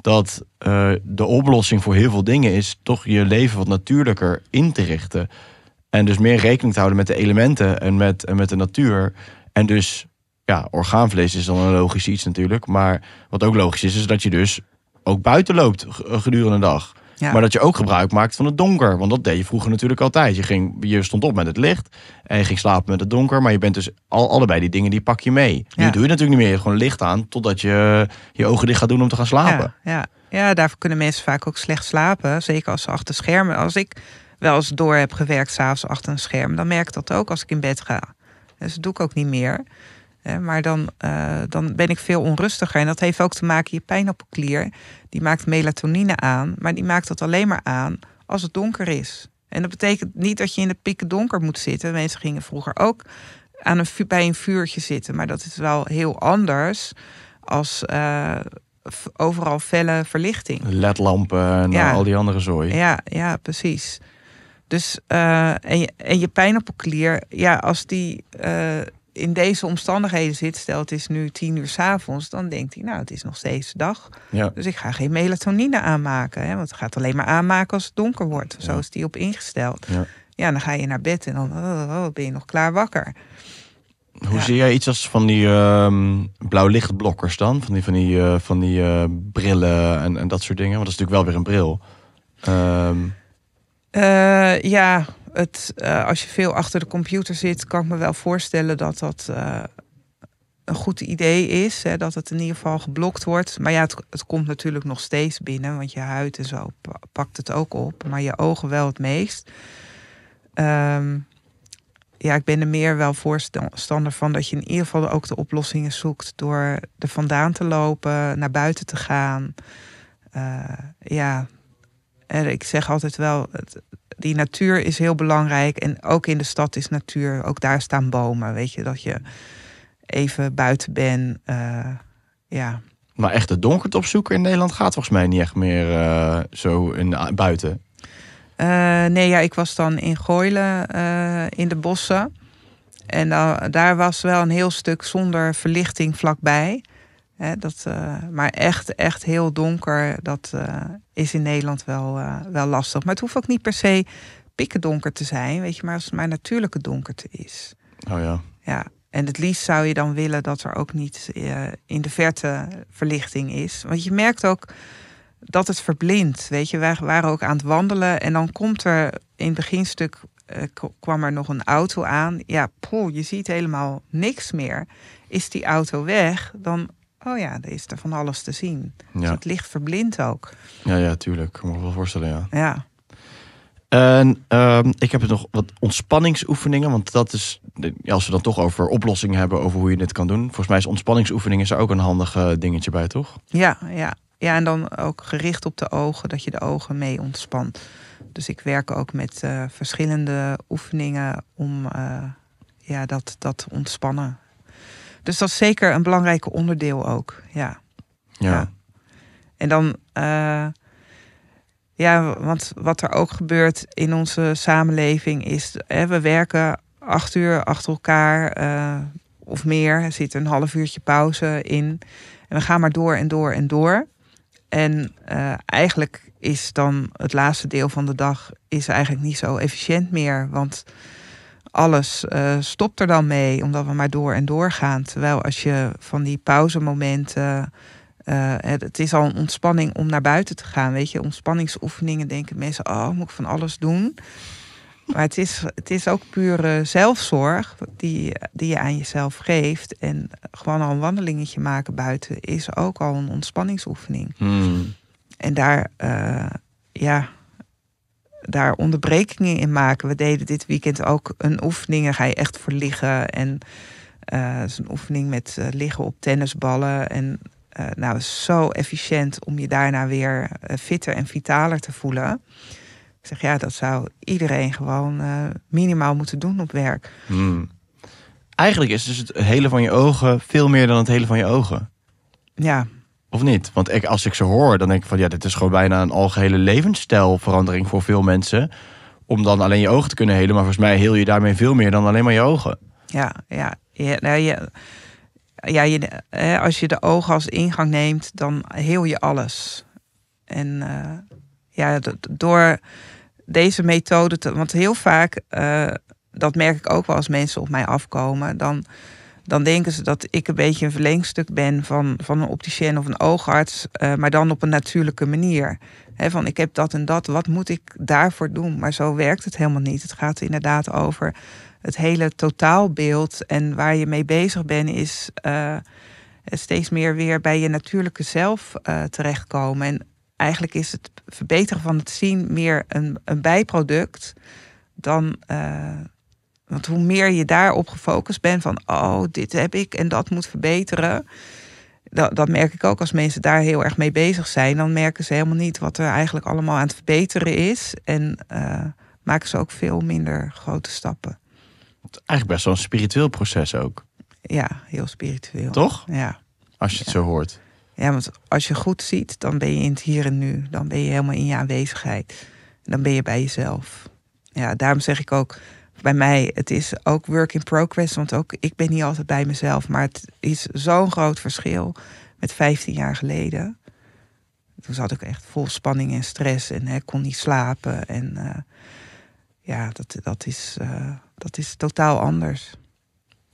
dat eh, de oplossing voor heel veel dingen is toch je leven wat natuurlijker in te richten. En dus meer rekening te houden met de elementen en met, en met de natuur. En dus, ja, orgaanvlees is dan een logisch iets natuurlijk. Maar wat ook logisch is, is dat je dus ook buiten loopt gedurende de dag. Maar dat je ook gebruik maakt van het donker. Want dat deed je vroeger natuurlijk altijd. Je, ging, je stond op met het licht en je ging slapen met het donker. Maar je bent dus al, allebei die dingen die pak je mee. Nu doe je natuurlijk niet meer. gewoon licht aan totdat je je ogen dicht gaat doen om te gaan slapen. Ja, ja. ja daarvoor kunnen mensen vaak ook slecht slapen. Zeker als ze achter schermen. Als ik wel eens door heb gewerkt s'avonds achter een scherm, dan merk ik dat ook als ik in bed ga. Dus dat doe ik ook niet meer. Maar dan, eh, dan ben ik veel onrustiger. En dat heeft ook te maken, je pijnappelklier, die maakt melatonine aan. Maar die maakt dat alleen maar aan als het donker is. En dat betekent niet dat je in het pikken donker moet zitten. Mensen gingen vroeger ook aan een, bij een vuurtje zitten. Maar dat is wel heel anders als eh, overal felle verlichting. Ledlampen en al die andere zooi. Ja, ja precies. Dus, eh, en, je, pijnappelklier, ja, als die eh, in deze omstandigheden zit, stel het is nu tien uur s'avonds, dan denkt hij, nou, het is nog steeds dag. Dus ik ga geen melatonine aanmaken, hè, want het gaat alleen maar aanmaken als het donker wordt. Zo is die op ingesteld. Ja. ja. dan ga je naar bed en dan oh, ben je nog klaar wakker. Hoe zie jij iets als van die ehm, blauw lichtblokkers dan? Van die, van die, eh, van die brillen en, en dat soort dingen? Want dat is natuurlijk wel weer een bril. Um... Eh, ja, het, eh, als je veel achter de computer zit, kan ik me wel voorstellen dat dat eh, een goed idee is. Hè, dat het in ieder geval geblokt wordt. Maar ja, het, het, komt natuurlijk nog steeds binnen, want je huid en zo pakt het ook op. Maar je ogen wel het meest. Ehm, ja, ik ben er meer wel voorstander van dat je in ieder geval ook de oplossingen zoekt door er vandaan te lopen, naar buiten te gaan. ja, ik zeg altijd wel, die natuur is heel belangrijk. En ook in de stad is natuur, ook daar staan bomen. Weet je, dat je even buiten bent. Eh, ja. Maar echt de donkerte opzoeken in Nederland gaat volgens mij niet echt meer eh, zo in, eh, buiten. nee, ja, ik was dan in Goilen in de bossen. En daar was wel een heel stuk zonder verlichting vlakbij dat, eh, maar echt, echt heel donker, dat eh, is in Nederland wel, eh, wel lastig. Maar het hoeft ook niet per se pikken donker te zijn, weet je, maar als het maar natuurlijke donkerte is. Oh ja. Ja, en het liefst zou je dan willen dat er ook niet in de verte verlichting is. Want je merkt ook dat het verblindt, weet je. Wij waren ook aan het wandelen en dan komt er in het beginstuk... kwam er nog een auto aan. Ja, poeh, je ziet helemaal niks meer. Is die auto weg, dan oh ja, er is er van alles te zien. Dus ja. Dus het licht verblindt ook. Ja, ja, tuurlijk. Ik kan me wel voorstellen, ja. Ja. En ehm, ik heb het dus nog wat ontspanningsoefeningen. Want dat is, als we dan toch over oplossingen hebben, over hoe je dit kan doen. Volgens mij is ontspanningsoefeningen is er ook een handig eh, dingetje bij, toch? Ja, ja. ja, en dan ook gericht op de ogen, dat je de ogen mee ontspant. Dus ik werk ook met eh, verschillende oefeningen om eh, ja, dat, dat ontspannen dus dat is zeker een belangrijk onderdeel ook. Ja. Ja. En dan, eh, ja, want wat er ook gebeurt in onze samenleving is, hè, we werken acht uur achter elkaar eh, of meer. Er zit een half uurtje pauze in. En we gaan maar door en door en door. En eh, eigenlijk is dan het laatste deel van de dag is eigenlijk niet zo efficiënt meer. Want alles eh, stopt er dan mee, omdat we maar door en door gaan. Terwijl als je van die pauzemomenten. Uh, het, is al een ontspanning om naar buiten te gaan. Weet je, ontspanningsoefeningen denken mensen: oh, moet ik van alles doen? Maar het is, het is ook pure zelfzorg die, die je aan jezelf geeft. En gewoon al een wandelingetje maken buiten is ook al een ontspanningsoefening. Hmm. En daar, ja, daar onderbrekingen in maken. We deden dit weekend ook een oefening. ga je echt voor liggen. En uh, een oefening met eh, liggen op tennisballen. En uh, nou, zo efficiënt om je daarna weer fitter en vitaler te voelen. Ik zeg ja, dat zou iedereen gewoon minimaal moeten doen op werk. Hmm. Eigenlijk is dus het hele van je ogen veel meer dan het hele van je ogen. Ja, of niet? Want ik, als ik ze hoor, dan denk ik van ja, dit is gewoon bijna een algehele levensstijlverandering voor veel mensen. Om dan alleen je ogen te kunnen helen. Maar volgens mij heel je daarmee veel meer dan alleen maar je ogen. Ja, ja. ja, nou, ja je, hè, als je de ogen als ingang neemt, dan heel je alles. En eh, ja, door deze methode te. Want heel vaak, eh, dat merk ik ook wel als mensen op mij afkomen, dan dan denken ze dat ik een beetje een verlengstuk ben van, van een opticien of een oogarts, eh, maar dan op een natuurlijke manier. van ik heb dat en dat, wat moet ik daarvoor doen? Maar zo werkt het helemaal niet. Het gaat inderdaad over het hele totaalbeeld en waar je mee bezig bent is uh, steeds meer weer bij je natuurlijke zelf eh, terechtkomen. En eigenlijk is het verbeteren van het zien meer een, een bijproduct dan want hoe meer je daarop gefocust bent van, oh, dit heb ik en dat moet verbeteren. Dat, dat merk ik ook als mensen daar heel erg mee bezig zijn. Dan merken ze helemaal niet wat er eigenlijk allemaal aan het verbeteren is. En eh, maken ze ook veel minder grote stappen. Het is eigenlijk best wel een spiritueel proces ook. Ja, heel spiritueel. Toch? Ja. Als je het zo hoort. Ja, want als je goed ziet, dan ben je in het hier en nu. Dan ben je helemaal in je aanwezigheid. Dan ben je bij jezelf. Ja, daarom zeg ik ook, bij mij, het is ook work in progress, want ook ik ben niet altijd bij mezelf. Maar het is zo'n groot verschil met 15 jaar geleden. Toen zat ik echt vol spanning en stress en hè, kon niet slapen. En eh, ja, dat, dat, is, eh, dat is totaal anders.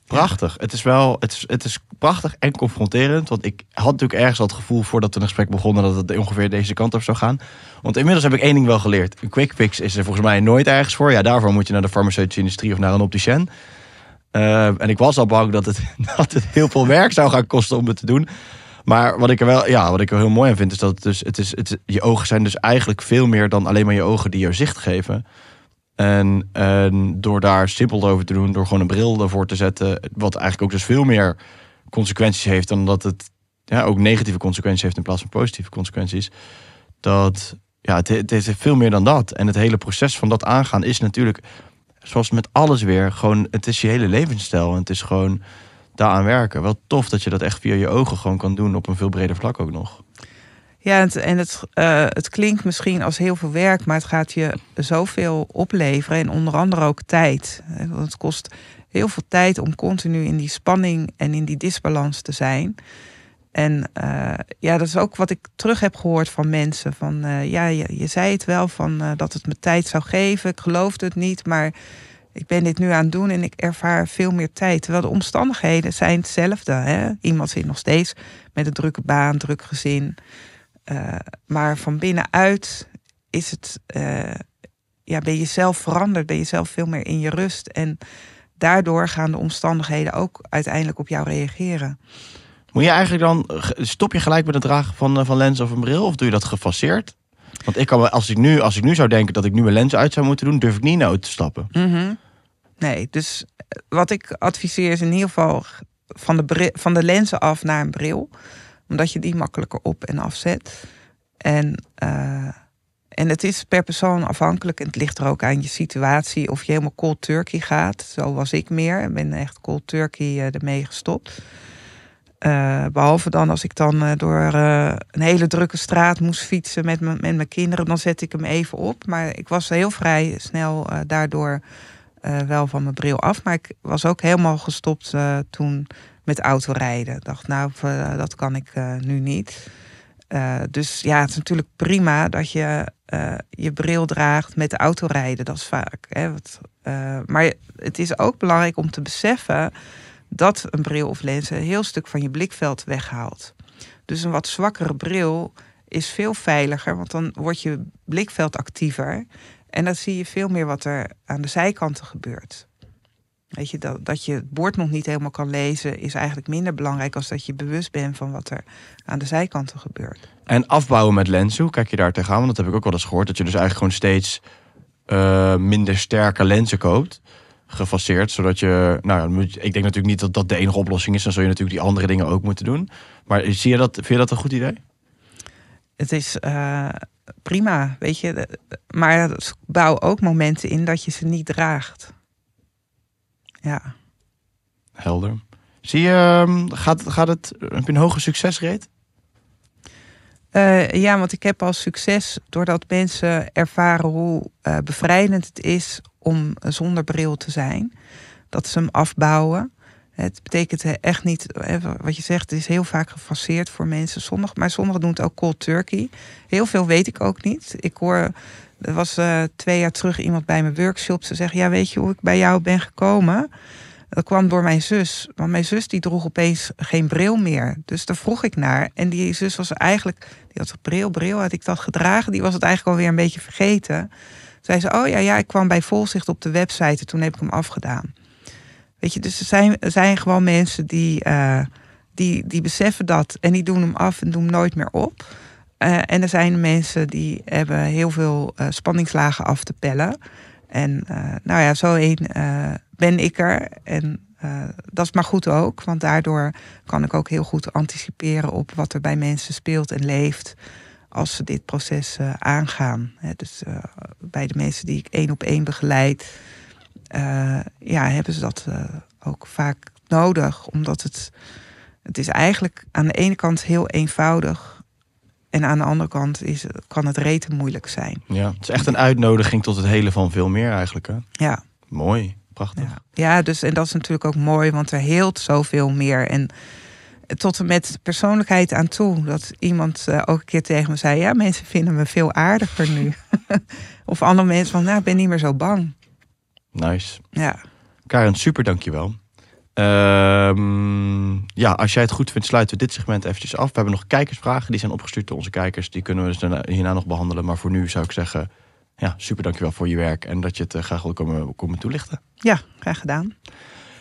Prachtig. Het is wel, het is, het is prachtig en confronterend. Want ik had natuurlijk ergens al het gevoel voordat we een gesprek begonnen dat het ongeveer deze kant op zou gaan. Want inmiddels heb ik één ding wel geleerd. Een quick fix is er volgens mij nooit ergens voor. Ja, daarvoor moet je naar de farmaceutische industrie of naar een opticien. Eh, en ik was al bang dat het, dat het heel veel werk zou gaan kosten om het te doen. Maar wat ik er wel, ja, wat ik er heel mooi aan vind, is dat het dus, het is, het, je ogen zijn dus eigenlijk veel meer dan alleen maar je ogen die je zicht geven. En, en, ehm, door daar simpel over te doen, door gewoon een bril ervoor te zetten, wat eigenlijk ook dus veel meer consequenties heeft dan dat het ja, ook negatieve consequenties heeft in plaats van positieve consequenties. Dat ja, het, het heeft veel meer dan dat. En het hele proces van dat aangaan is natuurlijk, zoals met alles weer, gewoon het is je hele levensstijl. En het is gewoon daaraan werken. Wel tof dat je dat echt via je ogen gewoon kan doen op een veel breder vlak ook nog. Ja, en, het, eh, het, klinkt misschien als heel veel werk, maar het gaat je zoveel opleveren. En onder andere ook tijd. Eh, want het kost heel veel tijd om continu in die spanning en in die disbalans te zijn. En eh, ja, dat is ook wat ik terug heb gehoord van mensen. Van ja, je, zei het wel van dat het me tijd zou geven. Ik geloofde het niet, maar ik ben dit nu aan het doen en ik ervaar veel meer tijd. Terwijl de omstandigheden zijn hetzelfde. Hè? Iemand zit nog steeds met een drukke baan, druk gezin. Eh, maar van binnenuit is het, eh, ja, ben je zelf veranderd, ben je zelf veel meer in je rust. En daardoor gaan de omstandigheden ook uiteindelijk op jou reageren. Moet je eigenlijk dan, stop je gelijk met het dragen van, eh, van lens of een bril? Of doe je dat gefaseerd? Want ik kan, als, ik nu, als ik nu zou denken dat ik nu mijn lens uit zou moeten doen, durf ik niet naar te stappen. Mhm. Nee, dus wat ik adviseer is in ieder geval van de, van de lenzen af naar een bril omdat je die makkelijker op en afzet. En, eh, en het is per persoon afhankelijk. En het ligt er ook aan je situatie. Of je helemaal cold turkey gaat. Zo was ik meer. Ik ben echt cold turkey eh, ermee gestopt. Eh, behalve dan als ik dan door een hele drukke straat moest fietsen met, met mijn kinderen, dan zet ik hem even op. Maar ik was heel vrij snel daardoor wel van mijn bril af. Maar ik was ook helemaal gestopt toen met autorijden. Ik dacht, nou, eh, dat kan ik eh, nu niet. Eh, dus ja, het is natuurlijk prima dat je je bril draagt met autorijden. Dat is vaak. Hè, maar het is ook belangrijk om te beseffen dat een bril of lens een heel stuk van je blikveld weghaalt. Dus een wat zwakkere bril is veel veiliger, want dan wordt je blikveld actiever. En dan zie je veel meer wat er aan de zijkanten gebeurt. Weet je, dat, dat je het bord nog niet helemaal kan lezen, is eigenlijk minder belangrijk als dat je bewust bent van wat er aan de zijkanten gebeurt. En afbouwen met lenzen, hoe kijk je daar tegenaan? Want dat heb ik ook wel eens gehoord, dat je dus eigenlijk gewoon steeds eh, minder sterke lenzen koopt. Gefaseerd, zodat je. Nou, ik denk natuurlijk niet dat dat de enige oplossing is. Dan zul je natuurlijk die andere dingen ook moeten doen. Maar zie je dat, vind je dat een goed idee? Het is. Eh, prima, weet je. Maar bouw ook momenten in dat je ze niet draagt. Ja. Helder. Zie je, ehm, gaat, gaat het, heb je een hoge succesrate? Eh, ja, want ik heb al succes doordat mensen ervaren hoe uh, bevrijdend het is om zonder bril te zijn. Dat ze hem afbouwen. Het betekent eh, echt niet, wat je zegt, het is heel vaak gefaseerd voor mensen. Sommigen, maar sommigen doen het ook cold turkey. Heel veel weet ik ook niet. Ik hoor er was eh, twee jaar terug iemand bij mijn workshop. Ze zegt, ja, weet je hoe ik bij jou ben gekomen? Dat kwam door mijn zus. Want mijn zus die droeg opeens geen bril meer. Dus daar vroeg ik naar. En die zus was eigenlijk, die had een bril, bril had ik dat gedragen. Die was het eigenlijk alweer een beetje vergeten. Zei ze, oh ja, ja, ik kwam bij Volzicht op de website en toen heb ik hem afgedaan. Weet je, dus er zijn, zijn gewoon mensen die, eh, die, die beseffen dat en die doen hem af en doen hem nooit meer op. Eh, en er zijn mensen die hebben heel veel eh, spanningslagen af te pellen. En eh, nou ja, zo één ben ik er. En dat is maar goed ook, want daardoor kan ik ook heel goed anticiperen op wat er bij mensen speelt en leeft als ze dit proces aangaan. dus bij de mensen die ik één op één begeleid, ja, hebben ze dat ook vaak nodig, omdat het, het is eigenlijk aan de ene kant heel eenvoudig en aan de andere kant is, kan het reten moeilijk zijn. Ja, het is echt een uitnodiging tot het hele van veel meer eigenlijk. Hè? Ja. Mooi, prachtig. Ja. dus en dat is natuurlijk ook mooi, want er heelt zoveel meer. En tot en met persoonlijkheid aan toe. Dat iemand eh, ook een keer tegen me zei: Ja, mensen vinden me veel aardiger nu. of andere mensen van: Nou, ik ben niet meer zo bang. Nice. Ja. Karen, super dankjewel. Um, ja, als jij het goed vindt, sluiten we dit segment eventjes af. We hebben nog kijkersvragen, die zijn opgestuurd door onze kijkers. Die kunnen we dus hierna nog behandelen. Maar voor nu zou ik zeggen, ja, super dankjewel voor je werk. En dat je het eh, graag wil komen, komen toelichten. Ja, graag gedaan.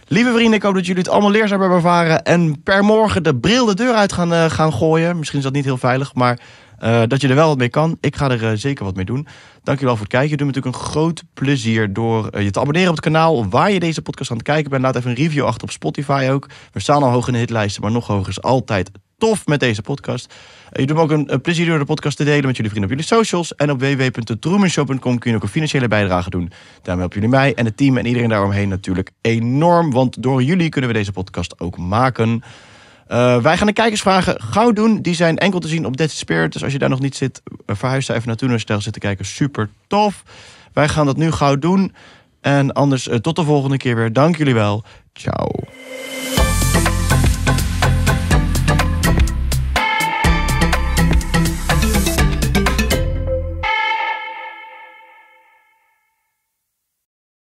Lieve vrienden, ik hoop dat jullie het allemaal leerzaam hebben ervaren. En per morgen de bril de deur uit gaan, eh, gaan gooien. Misschien is dat niet heel veilig, maar eh, dat je er wel wat mee kan. Ik ga er eh, zeker wat mee doen. Dankjewel voor het kijken. Doe me natuurlijk een groot plezier door eh, je te abonneren op het kanaal. Waar je deze podcast aan het kijken bent, laat even een review achter op Spotify ook. We staan al hoog in de hitlijsten, maar nog hoger is altijd tof met deze podcast. je doet me ook een, plezier door de podcast te delen met jullie vrienden op jullie socials. En op www.troemenshow.com kun je ook een financiële bijdrage doen. Daarmee helpen jullie mij en het team en iedereen daaromheen natuurlijk enorm. Want door jullie kunnen we deze podcast ook maken. Eh, wij gaan de kijkersvragen gauw doen. Die zijn enkel te zien op Dead Spirit. Dus als je daar nog niet zit, eh, verhuis daar even naartoe. En je zitten te kijken, super tof. Wij gaan dat nu gauw doen. En anders eh, tot de volgende keer weer. Dank jullie wel. Ciao.